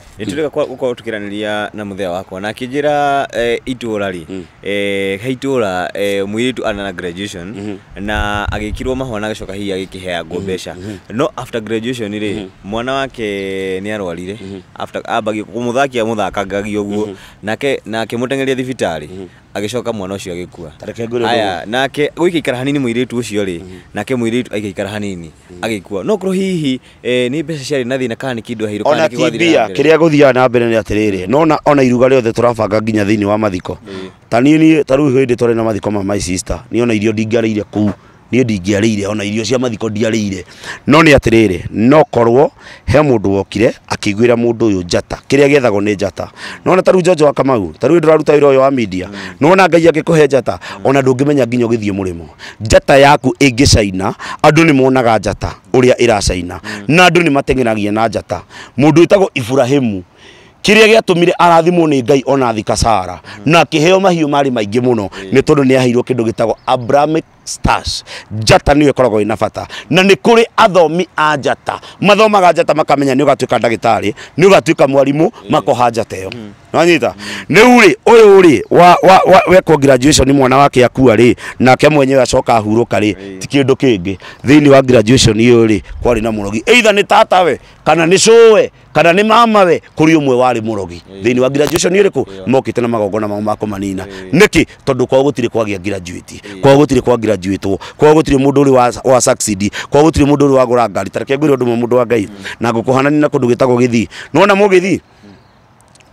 kwa kwa tukiraniria na muthea wako na kijira itura ri eh, itura mwiritu hmm. eh, eh, ana graduation mm Mm-hmm. na agikirwo mahwa na gicoka hihi agikiheagwo mbeca mm-hmm. no after graduation rä mm-hmm. mwana wake nä arwarire after må thaki amå thakangagi å guo nake må teng'eria thibitarä agicoka mwana ucio agikua aya nake guikaikara hanini muiritu ucio ri mm-hmm. nake muiritu agiikara hanini mm-hmm. agikua no kro hihi ni mbeca ciarĩ na thĩna kana nĩ kĩndũ ona tibia kĩrĩa guthia na mbere nĩ atĩrĩrĩ no ona iruga rĩothe tũrabanga nginya thini wa mathiko mm-hmm. ta niĩ ta rĩu hĩndĩ twarĩ na mathiko ma my sister ni ona irio dingareire kũu niä ndingäarä ona irio cia mathiko ndiarä ire no nä atä no korwo he mundu wokire akä ra må ndå å yå njata kä rä a gethagwo nä njata nona tarä u njonjo wa kamau tarä u ndå raruta wä wa media no nona ngai angä kå he njata ona ndå ngä menya nginya å gä thiä må rä mo njata yaku ä ngä caina andå nä monaga njata å rä a ä racaina na andå nä matengeragia na njata må ndå ä tagwo iburahimu kiria giatumire arathimwo ni ngai ona thikasara na kiheo mahiu mari maingi muno ni tondu ni aheirwo kindu gitagwo Abrahamic Stars njata nä ĩkoragwo ina bata na nĩ kũrĩ athomi a njata mathomaga njata makamenya nĩ ũgatuĩka ndagĩtarĩ nĩ ũgatuĩka mwarimũ makoha njata ĩyo hmm. wanyita rĩu rĩ ũyũ rĩ wekwo graduation mwana wake akua rĩ nake mwenye acoka ahurũka rĩ ti kĩndũ kĩngĩ thĩinĩ wa graduation ĩyo rĩ kwarĩ na mũrogi eitha tata we kana nĩ cũwe kana nĩ mamawe kũrĩ ũmwe warĩ mũrogi thĩinĩ wa graduation ĩrĩkũ mokĩte na magongona mao makũmanina nĩkĩ tondũ kwao gũtirĩ kwagĩa graduate kwao gũtirĩ kwa graduate kwa tuli mundu uri wa, wa succeed kwa tuli mundu uri wa gura ngari tareke ngwire ndu mundu wa ngai na ngukuhanani na kundu gitagwo githi nona mugithi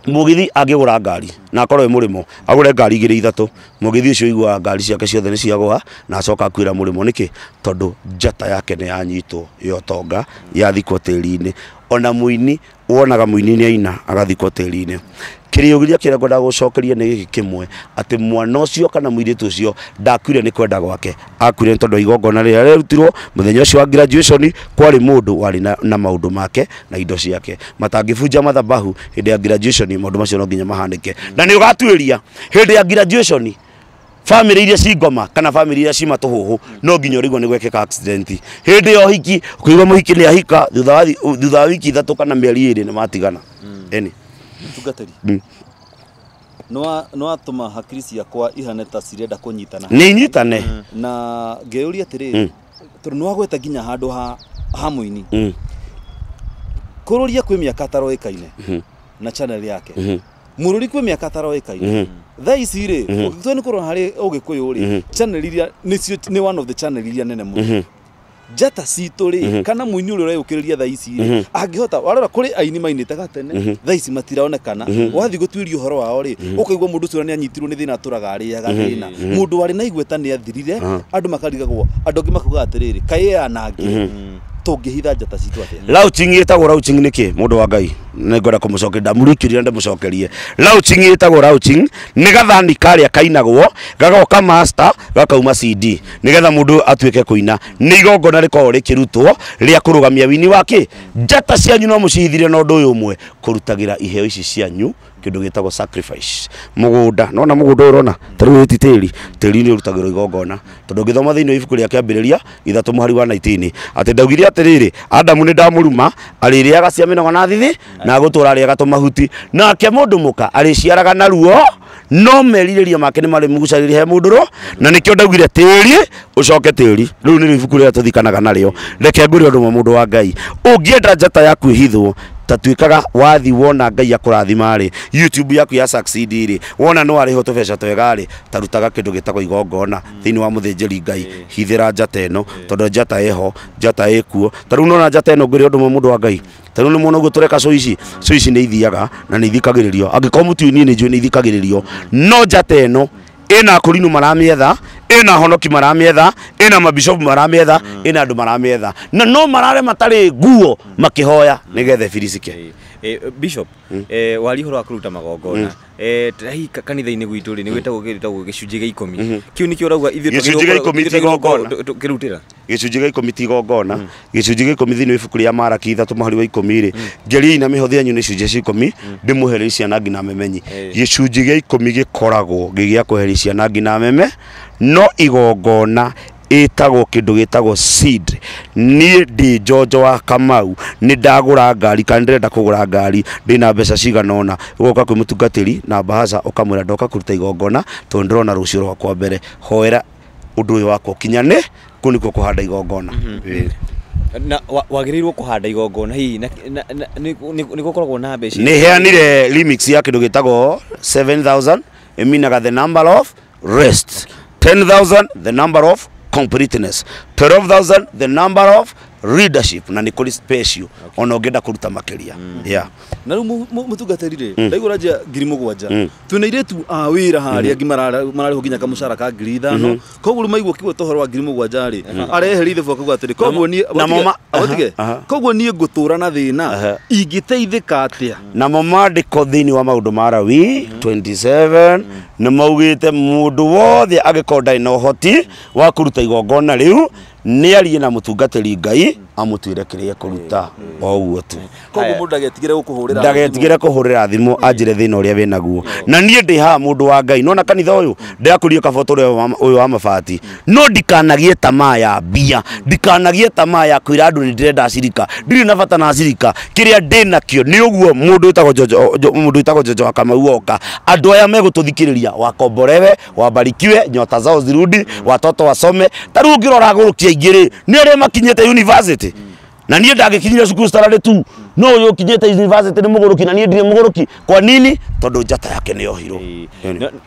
mugithi angigura ngari na akorwe murimo agure ngari igire ithatu mugithi ucio igwa ngari ciake ciothe ni ciagwa na acoka kwira murimo niki tondu njata yake ni yanyitwo yotonga utonga yathikwo tĩri ona muini wonaga muini ni aina agathikwo tĩri kirio giria kirengwenda gucokeria ni giki kimwe ati mwana ucio kana muiritu ucio ndakuire ni kwenda gwake akuire tondu igongona riria rerutirwo muthenya ucio wa graduation kwari mundu wari na, na maundu make na indo ciake matangibunja mathabahu hindi ya graduation maundu macio no nginya mahanike na ni ugatuiria hindi ya graduation family iria cingoma kana family iria cima tuhuhu no nginya urigwo ni gwekeka accident hindi yo hiki kuigwa muhiki ni ahika thutha wa wiki ithatu kana mieri iri ni matigana mm. eni Tungatĩri. no atũma hakiri ciakwa ihane ta cirenda kũnyitana nĩ nyitane mm. na ngĩũria atĩrĩ mm. tondũ nĩ wagweta nginya handũ ha ha mũini mm. kũrũria kwĩ mĩaka taroĩkaine mm-hmm. na channel yake mm-hmm. mũrũri kwĩ mĩaka taroĩkaine mm-hmm. thaa ici rĩ twe nĩ kũrora harĩ ũgĩkũyũ rĩ channel iria nĩcio nĩ one of the channel iria nene må njata citå rä mhm. kana må inä å rä å reyå kä tha ici rä mhm. angähota warora kå rä aini mainä tene mhm. thaa ici matiraonekana wathiä gå tuä horo wao rä å kaigua må ndå å cio nä anyitirwo nä thä na atå raga arä aga thä na må ndå warä na igweta nä athirire andå makarigagwo andå angä makauga atä rä rä kaä anangä mm tungihitha njata citu atia launching itagwo launching niki mundu wa ngai ningwenda kumucokeria ndamurikirire ndamucokerie launching itagwo launching ni gathani karia kainagwo gagoka master gakauma cd nigetha mundu atuike kuina ni igongona rikorwo rikirutwo ria kurugamia wini wake njata cianyu no mucithire na undu uyu umwe kurutagira iheo ici cianyu kindu gitagwo sacrifice mugunda nona mugunda urona tari witi tiri tiri ni urutagiro igongona tondu ngithoma thini ibuku ria kiambiriria ithatu muhari wa 19 ati ndaugire atiriri adam ni ndamuruma aririaga cia minogo na thithi na gutura agutura riaga tumahuti ke mundu muka ari ciaraga na ruo no meririria make ni mari mugucariri he munduro na nikio ndaugire tiri ucoke tiri riu ni ibuku ria tuthikanaga nario reke nguri undu mundu wa ngai ungienda njata yaku ihithwo tatuikaga wathi wona ngai akurathima rä youtube yaku ya succeed ri wona no ari ho tå twega ri tarutaga kindu ndå igongona hmm. thini wa muthinjeri ngai hithira ra njata ä no tondå njata ä ho njata ä kuo tarä u njata no ngä rä å ndå mwe må ndå wa ngai taru u nä mwona å guo tå reka cå ici cå ithiaga na nä ithikagiririo rä ni ni korwo må ithikagiririo no njata ä no ä na akå ina honoki maramietha ina mabishopu maramietha ina andu maramietha na no marare matari nguo makihoya nigetha firisike Eh, bishop hmm. eh, warihoro wa kuruta magongona hmm. eh, rahi kanitha-inä gwitå rä nä hmm. gwä tagwo gätagwo gä cunjä gä ikåmi kä u nä kä å rauga gä cunjä ikå mi kä rutä ra gä cunjä gä ikå mi ti igongona gä cunjä gä ikå mi rä maraki ithatå mahari wa ikå mi rä ngeriai na mä hå thä nä cunjä cia ikå mi ndä må heri ciana ngina memenyi gä cunjä gä ikå mi gä koragwo gä gä a kå heri ciana meme no igongona itagwo kindu gitagwo seed ni di jojo wa kamau ni ndagura ngari kana ndirenda kugura ngari ndi na mbeca cigana ona ugoka kwi mutungatiri na bahaza ukamwira ndoka kuruta igongona tondu ndirona rucio rwakwa mbere hoera undu uyu wakwa kinyane kuni kuo kuhanda igongona mhm. na wagiriirwo kuhanda igongona hihi nä gåkoragwo na mbeca ni heanire remix ya kindu ndå 7000 ä minaga the number of rest 10000 the number of completeness 12000 the number of readership na ni kå special okay. ona å kuruta enda mm. yeah. na rä u må tungaterire ndaigå mm. ranjia ngiri må gwanja mm. tu a wira hari harä mm-hmm. angä marari ho nginya kamå ka ngiri ithano mm-hmm. koguo rä u maigua kä wa ngiri må ri rä mm-hmm. areherä ithe bwakaguo atä rä koguo niätige koguo niä ngå tå ni na mm. na thina teithä ka na mama namo mandä wa maå mara wi 27 na maugä te wothe angä korwo ndarä na hoti wa kuruta igongona riu mm nä arie na må tungateri ngai amå twä re kä rä ruta o tu ndagetigä re kå hå rä ra thimå anjä re thä na naguo na niä ndä haa må ndå wa ngai nona kanitha å yå ndärakå rio kaboto å yå wa mabati no ndikanagie tamaa ya mbia ndikanagie tamaa ya kwä ra andå nä ndä renda na bata na acirika kä rä a ndä nakä o nä å guo må jojo wa kamau oka andå aya megå tå thikä rä ria wakomborewe wambarikiwe nyota zao zirudi watoto wasome tarä ngä rora gå icio igiri ni ri makinyete university na niä ndangäkinyire cukuru stararä tu no å yå kinyä university nä må gå rå ki na niä ndirä må gå rå ki kwa nini tondå njata yake nä ohiro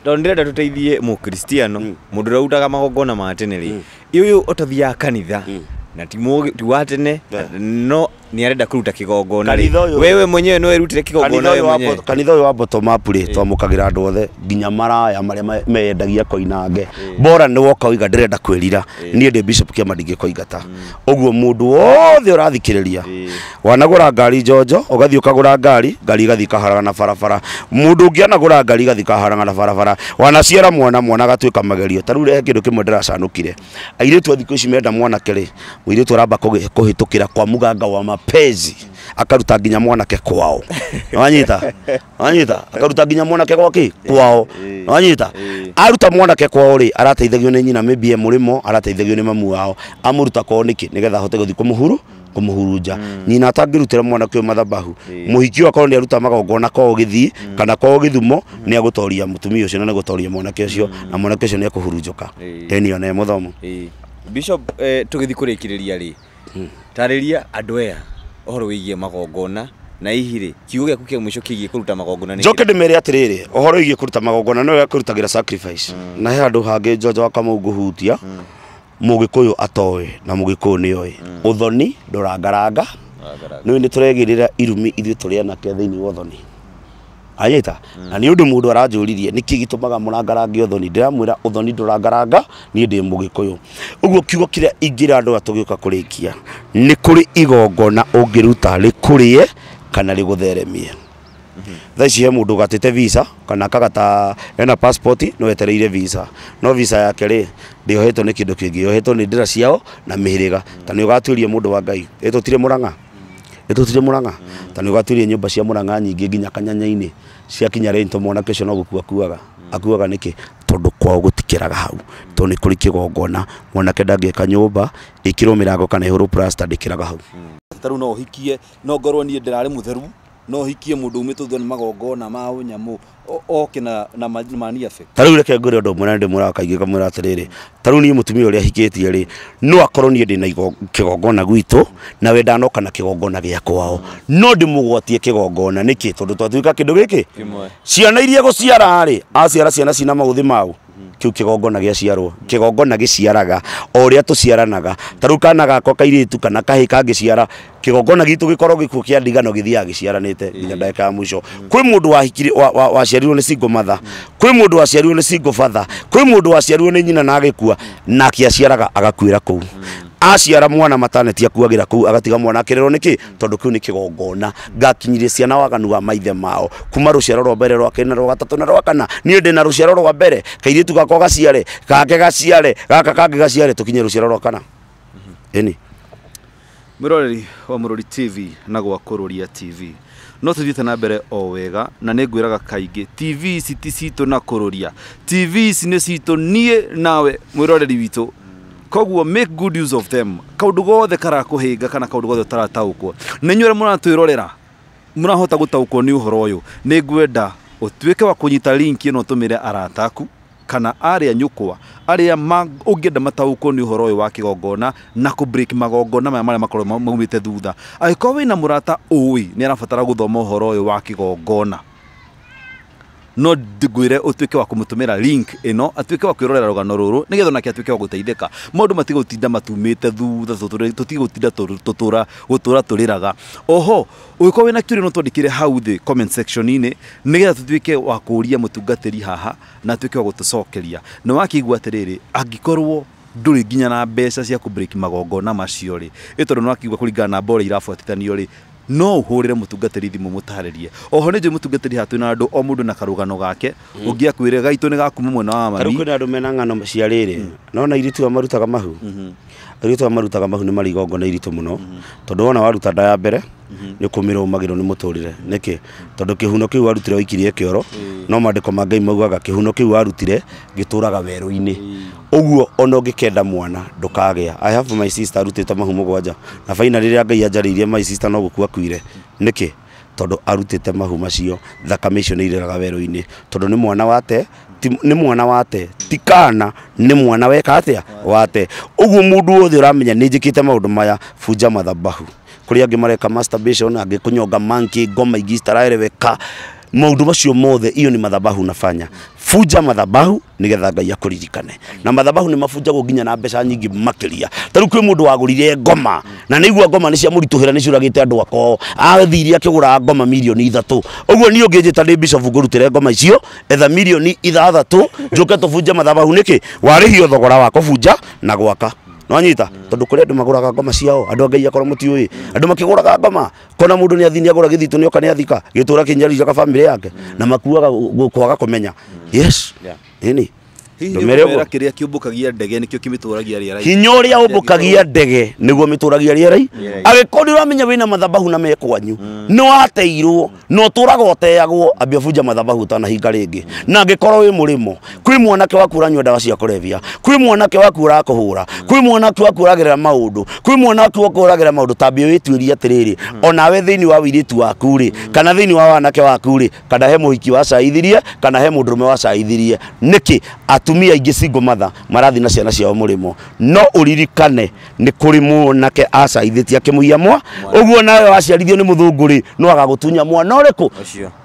tondå ndire renda tå teithie kristiano må hmm. ndå å utaga magongona ma tene rä ä å yå å kanitha hmm. na ti watene no ni nĩarenda kũruta kĩgongona wewe mwenyewe no erutire kigongona wewe mwenyewe kanitha ũyũ wa bottom up rĩ twamũkagĩra andũ othe nginya maraya marĩa meyendagia koinange mm. bora ni woka uiga ndĩrenda kwĩrira mm. niĩ ndĩ bishop kia kĩama ndingĩkoingata mm. ũguo mũndũ wothe urathikireria wanagura ngari jojo ũgathiĩ ukagura ngari ngari igathiĩ kaharagana farafara mundu ũngĩ anagũra ngari igathiĩ kaharagana farafara wanaciara mwana mwana agatuĩka magerio taru re kindu kimwe ndiracanukire airitu airĩtu ici menda mwana kere wiritu aramba kuhitukira kwa muganga wa map mapenzi akaruta nginya mwanake kwao wanyita wanyita akaruta nginya mwanake gwaki kwao wanyita eh, eh. aruta mwanake kwao ri arateithagio ni nyina maybe e murimo arateithagio ni mamu wao amuruta kwao niki nigetha hote guthi kumuhuru kumuhurunja mm. nyina atangirutira mwana kyo mathabahu eh. muhiki muhiki akorwo ni aruta magongona ko githi hmm. kana ko githumo hmm. ni agutoria mutumia ucio na ni gutoria mwana kecio mm. na mwana kecio ni akuhurunjuka yeah. teni muthomo bishop tugithi kurikiriria ri hmm. tariria andu aya uhoro wigie magongona na ihire kiugo gä aku kä mwico kä giä kå ruta magongona njoke ndä mere atä rä rä horo kå ruta magongona nä å kurutagira rutagä ra mm. na he handå hangä njonjo wa kamå ngå hutia må mm. gä kå yå na må gä kå yå nä oä mm. å thoni ndå rangaranga nä tå regä rä ra irumi ithuä tå rä anake thä wa å thoni anyita mm. na nä å ndå må ndå aranjå ririe nä kä gä tå maga må rangarange å thoni ndä ramwä ra å thoni ndå rangaranga niä ndä må gä kå yå å guo kiugo kä rä a ingä ra andå a tå gä å ka kå igongona å ngä kana rä gå theremie mm-hmm. tha ici he må ndå gatete visa kana kagata ena passport no etereire visa no visa yake rä ndä ohetwo nä kä ndå kä ngä ohetwo nä ndä ra ciao na mä hä rä ga ta nä å gatuä rie må ndå wa ngai ä tå tirä må ranga ä tå tirä må ranga mm. ta nä å gatuä rie nyå mba cia må ranga nyingä nginya kanyanya-inä ciakinya rento å kesho no gå kua akuaga kä tondå kwao gutikiraga hau to ni kuri kigongona mwanake kä rwo ikiro rango kana ihuru kä raga hau taru no hikie no ngorwo rarä må mutheru no hikie mundu umite thoni magongona ma unyamu oke na na mania fe taru reke gure ndu mwana ndi muraka ingi kamwira atiriri taru ni mutumia uria hikitie ri no akorwo ni ndi na kigongona gwitu na we ndanoka na kigongona gya kwao no ndimugwatie kigongona niki tondu twatuika kindu giki ciana iria guciara ri aciara ciana cina mauthi mau kä kigongona kä gongona gä aciarwo kä gongona gä ciaraga o rä a tå ciaranaga ta rä u kana gakwa kairä tu kana kahä kangä ciara kä gongona gitå gä korwo gä kuo kä andigano gä thiaga gä ciaranä te nginya ndagä må ico kwä må ndå nä cingo matha kwä må ndå waciarirwo nä cingo batha kwä må ndå waciarirwo nĩ nyina na agĩkua na ciaraga agakuĩra kũu aciara mwana mataneti kuagira kuu agatiga mwana akirerwo niki tondu kiu niki gongona gakinyire ciana waganu wa maithe mao kuma ruciaro rwa mbere rwa keri na rwa gatatu na rwa kana niä ndä na ruciaro rwa mbere kairĩtu gakwa gaciare kake gaciare gaka kange gaciare tå kinye ruciaro rwa kana eni mm-hmm. mwĩroreri wa mũrũri tv na gwakũrũria tv no tũthiĩte na mbere o wega na nĩ ngwĩraga kaingi tv ici ti citũ na kũrũria tv ici nĩ citũ niĩ nawe mwĩroreri witũ koguo make good use of them kaundu gothe karakuhinga kana kaundu gothe utarataukwo nä nyuä rä mũratwĩrorera mũrahota gũtaũkwo nĩ ũhoro ni nĩ ngwenda ũtuĩke wa kunyita linki ĩno tumire arataku aku kana arĩa nyũkwa arĩa ũngĩenda mataũkwo nĩ ũhoro ũyũ wa kĩgongona na kũ break magongona maya marĩa makorwo maumĩte thutha angĩkorwo wĩna mũrata ũĩ nĩ arabatara gũthoma ũhoro ũyũ wa kĩgongona no ngwire utuike wa kumutumira link ino atuike wa kwirorera rugano ruru nigetha nake atuike wa guteithika maundu matigutinda matumite thutha tutigotinda tutura gutura turiraga oho ugikorwo wina kiuria no twandikire hau the comment section ini nigetha tutuike wa kuria mutungatiri haha na atuike wa gutucokeria ni wakigua atiriri angikorwo nduri nginya na mbeca cia kubreak magongona macio ri ä tondå nä wakigua kå ringana na mbora irabuatithanio rä no uhurire mutungatiri thimu mutaririe oho ni mutungatiri hatu na andu o mundu na karugano gake ungia kwire gaitu ni gakumu mwena wa mami karuko na andu mena ngano cia riri mm. nona iritu marutaga mahu mm-hmm. iritu marutaga mahu ni mari igongona iritu muno mm-hmm. tondu wona waruta nda ya mbere nä kå mä rå magä rwo nä må tå warutire oikirie kioro mm. no mandä ko ma ngai maugaga kä huno warutire gituraga weruini raga mm. werå-inä å guo ona å ngä kenda mwana ndå kagä a arutä te mahu må gwanja na finally rä ngai anjaririe my sister no gukua kuire niki tondu tondå mahu macio thakame icio nä ireraga weruini tondu ni mwana wate ni mwana wate tikana ni mwana weka atia wate å guo må uramenya wothe å ramenya maya bunja madhabahu kuri angi mareka masturbation angi kunyonga manki goma ingi citaraereweka maundu macio mothe iyo ni madhabahu nafanya fuja madhabahu nigetha ngai akuririkane na madhabahu ni mafujagwo nginya na mbeca nyingi makiria tariu kwi mundu wagurire ngoma na nigua ngoma ni cia murituhira ni ciuragite andu ako athiri akigura ngoma milioni ithatu uguo ni unginjita ni bishop ngurutire ngoma icio etha milioni ithathatu njuke tufuje madhabahu niki warihio thogora wako fuja na gwaka no anyita tondu kuri andu maguraga ngoma ciao andu ngai akora mutiui andu makiguraga ngoma kona mundu ni athini agura githitu ni oka ni athika gitura kinyarija ka family yake na makuaga kwaga kumenya yes ini yeah ndumiragwo kiria kagia ndege nikio kimituragia riera hinya uria umbukagia ndege niguo mituragia riera agikorwo uramenya wina mathabahu na mekwanyu mm. ni wateirwo no turaga uteagwo ambia bunja mathabahu tana hinga ringi na angikorwo wi murimo kwi mwanake waku uranyua ndawa cia kulevya kwi mwanake waku urakuhura kwi mwanake mm. waku uragirira maundu kwi mwanake waku uragirira maundu tambia wituirie atiriri onawe thiini wa wiritu waku ri kana thiini wa wanake waku ri kana he muhiki wacaithirie kana he mundurume wacaithirie niki atumia aingä singo matha marathi na ciana ciao må no uririkane ni kuri rä mwanake acaithä tie akä må ia mwa å guo nawe waciarithio nä må thå ngå rä no agagå tunya mwana å rä kå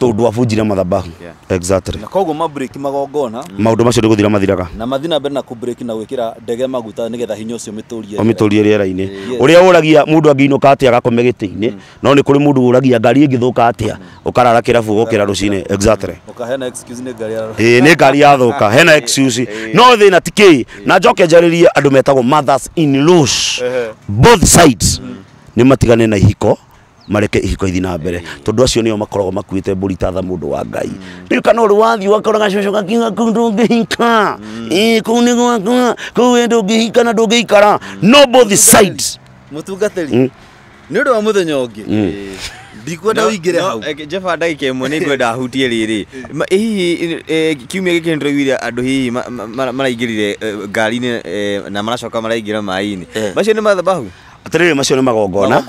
tå ndå abunjire mathabahu koguo magongona maå ndå macio nä gå thira mathiraga na mathi na mbere na na gwä kä maguta nä getha hinya å cio mä tå rie rä-erainä å rä a å ragia må ndå angä inå atä agakome gä tä-inä mm. no nä kå rä må å ragia ngari ä ngä thå ka atä a å mm. karara kä rabu gå kä ra rå cinä nä ngari yathå ka hena juici no the na ti na joke njarä andå metagwo mothers in laws both sides mm. nä matigane na hiko mareke ihiko ithi na mbere tondu acio nio makoragwo makuite mburi tatha mundu wa ngai mm. riu kana uri wathi wakoraga coco gakiuga kuu ndungihika mm. kuu ni gwakua kuu we ndungihika na ndungihikara no both sides mutungateri ni undu wa muthenya ungi ndikwenda uingire hau eh, jeba ndagika ĩmwe nĩ ngwenda hutie rĩrĩ hihi kiumia gĩkĩ nĩndĩraiguire andũ hihi maraingĩrire ngari ni na maracoka maraingĩra maaĩ-inĩ eh. macio nĩ mathabahu atiriri macio ni magongona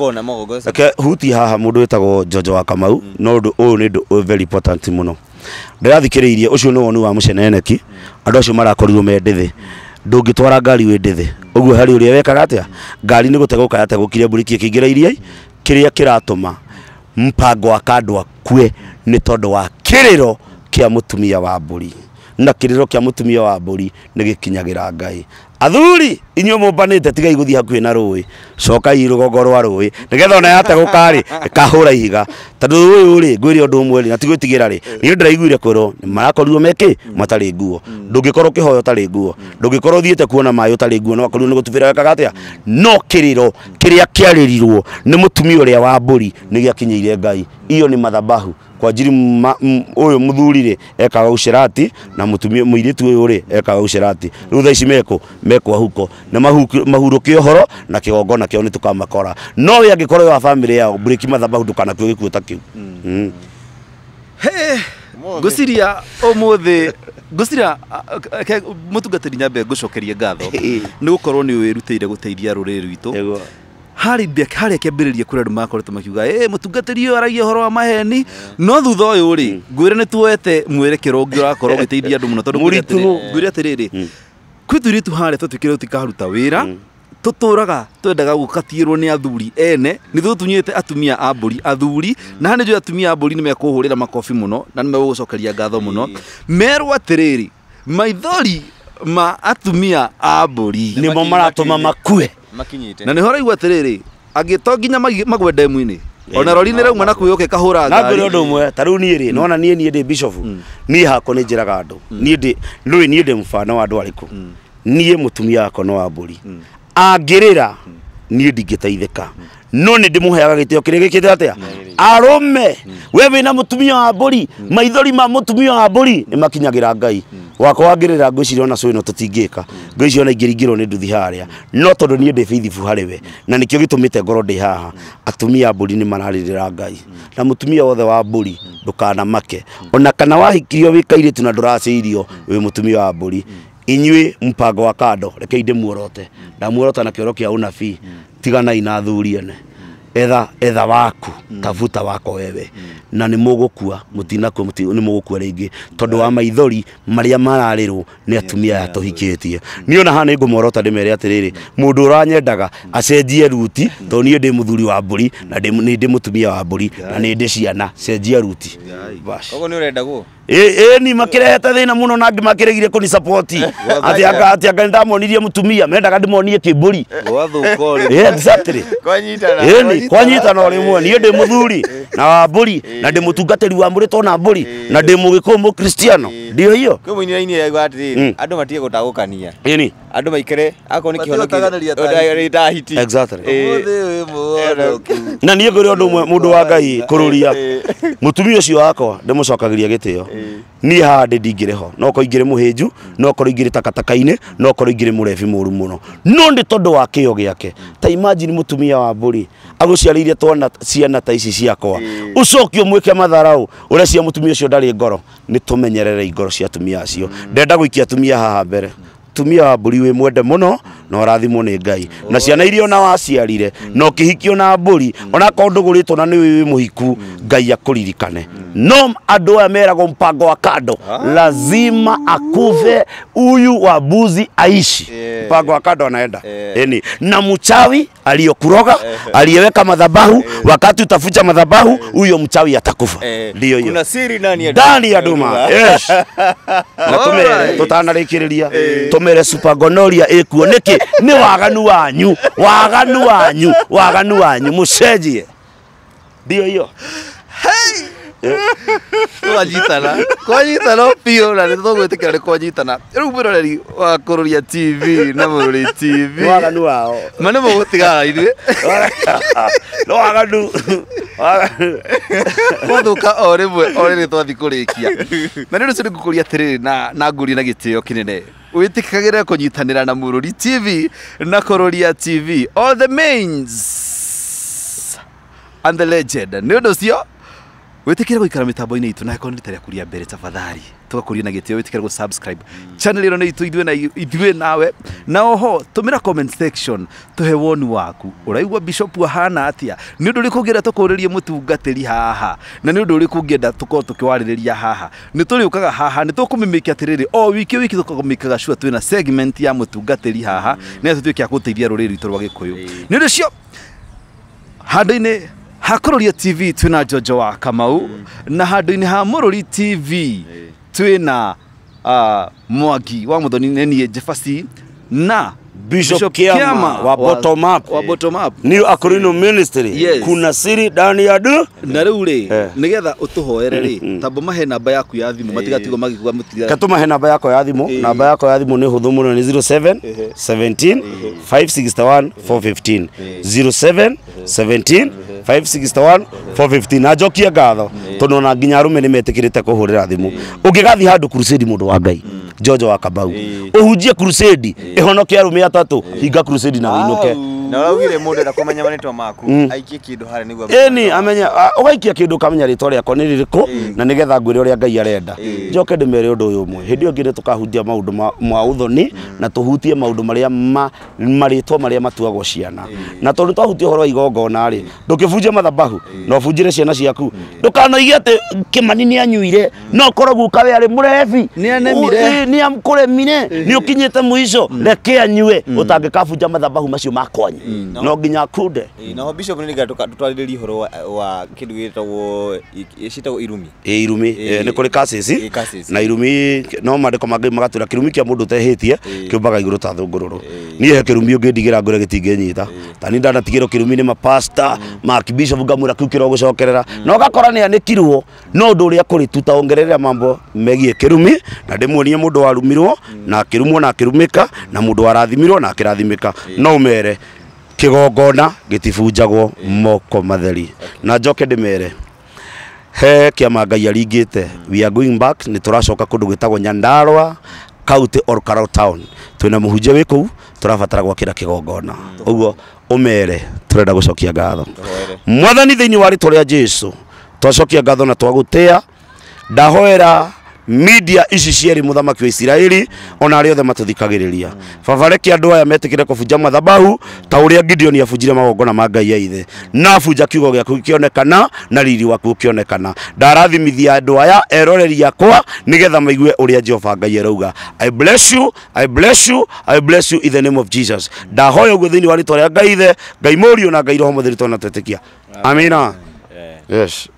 reke huti haha mundu witagwo jojo wa kamau mm. no undu uyu ni undu very important muno ndirathikiriirie ucio ni woni wa muceneneki andu acio marakorirwo me ndithi ndungitwara ngari wi ndithi uguo hari uria wekaga atia ngari ni gutega ukayategukire mburiki ikiingira iria kiria kiratuma mpago akandwa akue nä tondå wa kä rä ro kä a må tumia wa mbå na kä rä ro kä a må tumia wa mbå nä gä kinyagä ra ngai athuri inyuä må mbanä te tigai gå thiä hakuhä na rå ä cokai rå gongo rwa rå ä nä getha ona yategå karä ä kahå ra ihiga tondu uyu ri ngwire undu umwe ri na tigwitigira ri eh. ni ndiraiguire kwirwo marakorirwo meki mm. matari nguo mm. ndungikorwo kihoyo tari nguo mm. ndungikorwo thiete kuona mayo tari nguo no akorirwo ni gutubira wekaga atia no kiriro kiria kiaririrwo ni mutumia uria wa mburi ni giakinyiire ngai iyo ni madhabahu kwa ajili uyu muthuri ri ekaga ucerati na mutumia muiritu uyu ri ekaga ucerati riu thaici meko mekwa huko na mahuruke uhoro na kigongona kio ni tukamakora no we angikorwo wa family yao break madhabahu ndukanakuo gikuo ta kiu mm. Mm. ngwiciria umuthi ngwiciria mutungatiri nyambe ngucokerie ngatho ni gukorwo ni wirutire guteithia ruriri rwitu harä kĩambĩrĩria kũrĩ andũ makoretwo makiuga ĩ mũtungatĩri ũyũ aragia horo wa maheni no thutha ũyũ rĩ mm. ngwĩre nĩ tuoete mwerekero ũngĩ ũrakorwo ũgĩteithia andũ mũno tondũ ngwĩre atĩrĩrĩ kwĩ tũirĩtu harĩa twatuĩkire tũtikaruta wĩra tuturaga twendaga gukatirwo ni athuri ene ni thutunyete atumia aburi athuri na hani jo atumia aburi ni mekuhurira makofi muno na ni megucokeria ngatho muno merwa tiriri maithori ma atumia aburi ni mo maratuma makue na ni horaigua atä rä rä angä to nginya magwe ndemu ona rori nä rauma na kuyo ke kahå ra na ngwä ndu mwe taru ni u mm. niä ona ni niä ndi ndä mm. ni niä ko nä njä raga andå mm. niä ndä niä ndä må bana wa andå arä kå niä må tumia wakwo no wa mbå ri angirira niä ndingäteithäka no nä ndä må heaga gä tä kä arome we wä na må tumia wa mbå maithori ma må tumia wa mbå nä makinyagä ra ngai wako wangä rä ra ona cå no tå tingä ka ona ingä ringä rwo nä nduthi haria a no tondå niä ndi beithibu harä we na nä kä o gä tå mä ngoro haha atumia a mbå ri nä mararä rä ra ngai na må tumia wothe wa mbå ri ndå kanamake ona kana wahikirio wä kairä na ndå racä må tumia wa mbå ri mpango wa kando reke inde muorote ndamuorota na kĩoro kĩa unafi tigana ina athuri ene etha etha waku tavuta wako wewe na ni mugukua mutina ku muti ni mugukua ringi tondu wa maithori marä a ni nä atumia ya tå hikä tie ona hani ngå morota ndä mere atä rä rä må ndå å ranyendaga acenjie ruti tondå niä ndä må thuri wa mbå ri na nä ndä må tumia wa mbå ri na nä ndä ciana cenjie ruti koguo nä å renda guo ni makirehete thina muno na ngi makiregire kuni support ati aka ati anga ndamonirie mutumia mendaga ndimonie kiburi gwathukori yeah exactly kwanyitana ni kwanyitana rimwe ni ndi muthuri eh. na wa mburi na eh. eh. ndi mutungateri wa to na mburi na ndi mugikumu kristiano ndio hiyo kwa mwini ni yaiwa atiri hmm. andu matie gutagukania ni andå maikare akorwo nä kĩhonokna niä ngå rä ndå må ndå wa ngai kå rå ria må tumia å cio wakwa ndä må cokagä ria gä tä o niä handä ndingä rä ho nokorwo ingä rä må hä nju nokorwo ingä rä takataka-inä nokorwo ingä rä må rebi må ru må no no nä tondå wa kä o gä ake ta imajini må tumia wa mbå rä agå ciarä irie twana ciana ta ici ciakwa å cokio mwä ke matharaå å rä a cia må tumia å cio ndarä ngoro nä tå menyerere ingoro cia atumia acio mm. ndenda gå ikia atumia haha mbere atumia mburi wä mwende må no no rathimo ni ngai na ciana irio na waciarire no kihikio na mbå ona ko ndugurito na ni wä må ngai akå no andå amera go mpango wa kado ah. lazima akuve uyu wa buzi aishi eh. mpango wa kado anaenda yani eh. na mchawi aliyokuroga eh. aliyeweka madhabahu wakati utafucha madhabahu huyo mchawi atakufa ndio hiyo kuna siri ndani ya ndani ya duma yes na tumere tutanarikiriria tumere supergonoria ikuo niki ni waganu wanyu waganu wanyu waganu wanyu mũcenjie ndio hiyo twanyitana kwanyitana biå na nä tågwätä nä kwanyitana rä u må wa kå rå ria tv na må rå tv waganu wao ma nä må gå tigara waganu gwathå ka o rä mwe o rä rä twathi kå rä kia na nä å cio nä kå ria atä rä rä na ngå na gä tä o witikagirira kunyitanira na mururi tv na kororia tv all the mains and the legend nä å ndå witikire guikara mitambo ine itu nako akorwo nä rita rä akuria mbere tafadhari tugakå na gä tä witikire subscribe channel ile no nä itå na idwe nawe na oho tumira comment section tå he woni waku uraigwa bishop wa hana atia ni ndu ndå å rä kå ngä haha na ni ndu ndå å rä kå ngä enda haha ni tå ukaga haha ni tå kå mä mä o wiki wiki tå kamä kaga cua twä na segment ya må haha nä atå tuä ke a gå teithia rå rwa gä kå yå cio handå-inä hakororyo tv twi na jojo wa kamau na handu-inĩ ha ri tv twä na uh, mwagi wa mũthoni nenie jebasi na Bishop, Bishop Kiama, Kiama wa, bottom up, wa bottom up. New Akorino Ministry yes. kuna siri ndani ya du na riu ri eh. nigetha utuhoere ri mm, mm. tambo mahe namba yaku ya thimu eh. matigatigo magikuga mutiga katu mahe namba yako ya thimu eh. namba yako ya thimu ni huthu muno ni 07 eh. 17 561 415 07 17 561 415 na njokie ngatho tondu ona nginya arume ni metikirite kuhurira thimu ungigathi handu crusade mundu wa ngai mm. Jojo wa Kabau uhunjie ä ihonokie arume tatu Higa Crusade na uinuke na uraugire mundu enda kumenya marĩtwa maku mm. aikie kindu harĩ nĩguo ĩni amenya ũgaikia kindu kamenya rĩtwa rĩakwa nĩ rĩrĩkũ na nĩgetha ngwĩre ũrĩa Ngai arenda njoke ndĩmere ũndũ ũyũ ũmwe hĩndĩ ĩyo ngĩrĩ tũkahutia maũndũ ma ũthoni mm. na tũhutie maũndũ marĩa marĩtwa marĩa matuagwo ciana na tondũ twahutia ũhoro wa igongona rĩ ndũkĩbunje mathabahu na ũbunjĩre ciana ciaku ndũkanoige atĩ kĩmani nĩ anyuire mm. no korwo guka we arĩ mũrebi nĩ amkũremire nĩ ũkinyĩte mũico reke anyue ũtangĩkabunja mathabahu macio makwanyu no nginya kunde no bishop nä nä twarä horo wa kä ndå gä tagwo citagwo irumi irumi nä kå rä kacäci na irumi no mandä ko mangä magatwä ra kä rumi kä a må ndå å ta thungururu ni he kirumi rumi å ngä ndigä ra ngå re gä tingä nyita tani ndanatigä rwo kä rumi nä mapasta mm. makbishop ngamwä ra kä u kä rogå cokerera mm. na å gakora nä anä no ndu ri akuri tuta ongerera mambo megie kirumi na ndä muonie må ndå warumirwo mm. na akä na kirumika na må ndå warathimirwo na kirathimika no å mere kigongona gitibunjagwo moko matheri na njoke ndimere he kiama ngai aringite hmm. we are going back ni turacoka kundu gitagwo nyandarwa county or Karau town twina muhunjia wi kuu turabatara gwakira kigongona uguo hmm. umere turenda gucokia ngatho mwathani thiini wa ritwa ria jesu twacokia ngatho na twagutia ndahoera media ici cierä må thamaki wa Isiraeli ona arä othe matåthikagä rä ria baba reke andå aya metä kä re kå bunja mathabahu ta å rä a Gideoni abunjire magongona ma ngai ya ithe na abunja kiugo gä aku na riri waku ũkĩonekana ndarathimithia andå aya eroreri akwa nä getha maigue å rä a jehova ngai arauga i bless you i bless you i bless you in the name of jesus da hoyo guo thä inä wa rä twa rä a ngai ithe ngai må riå ngai roho må thä rä amina yes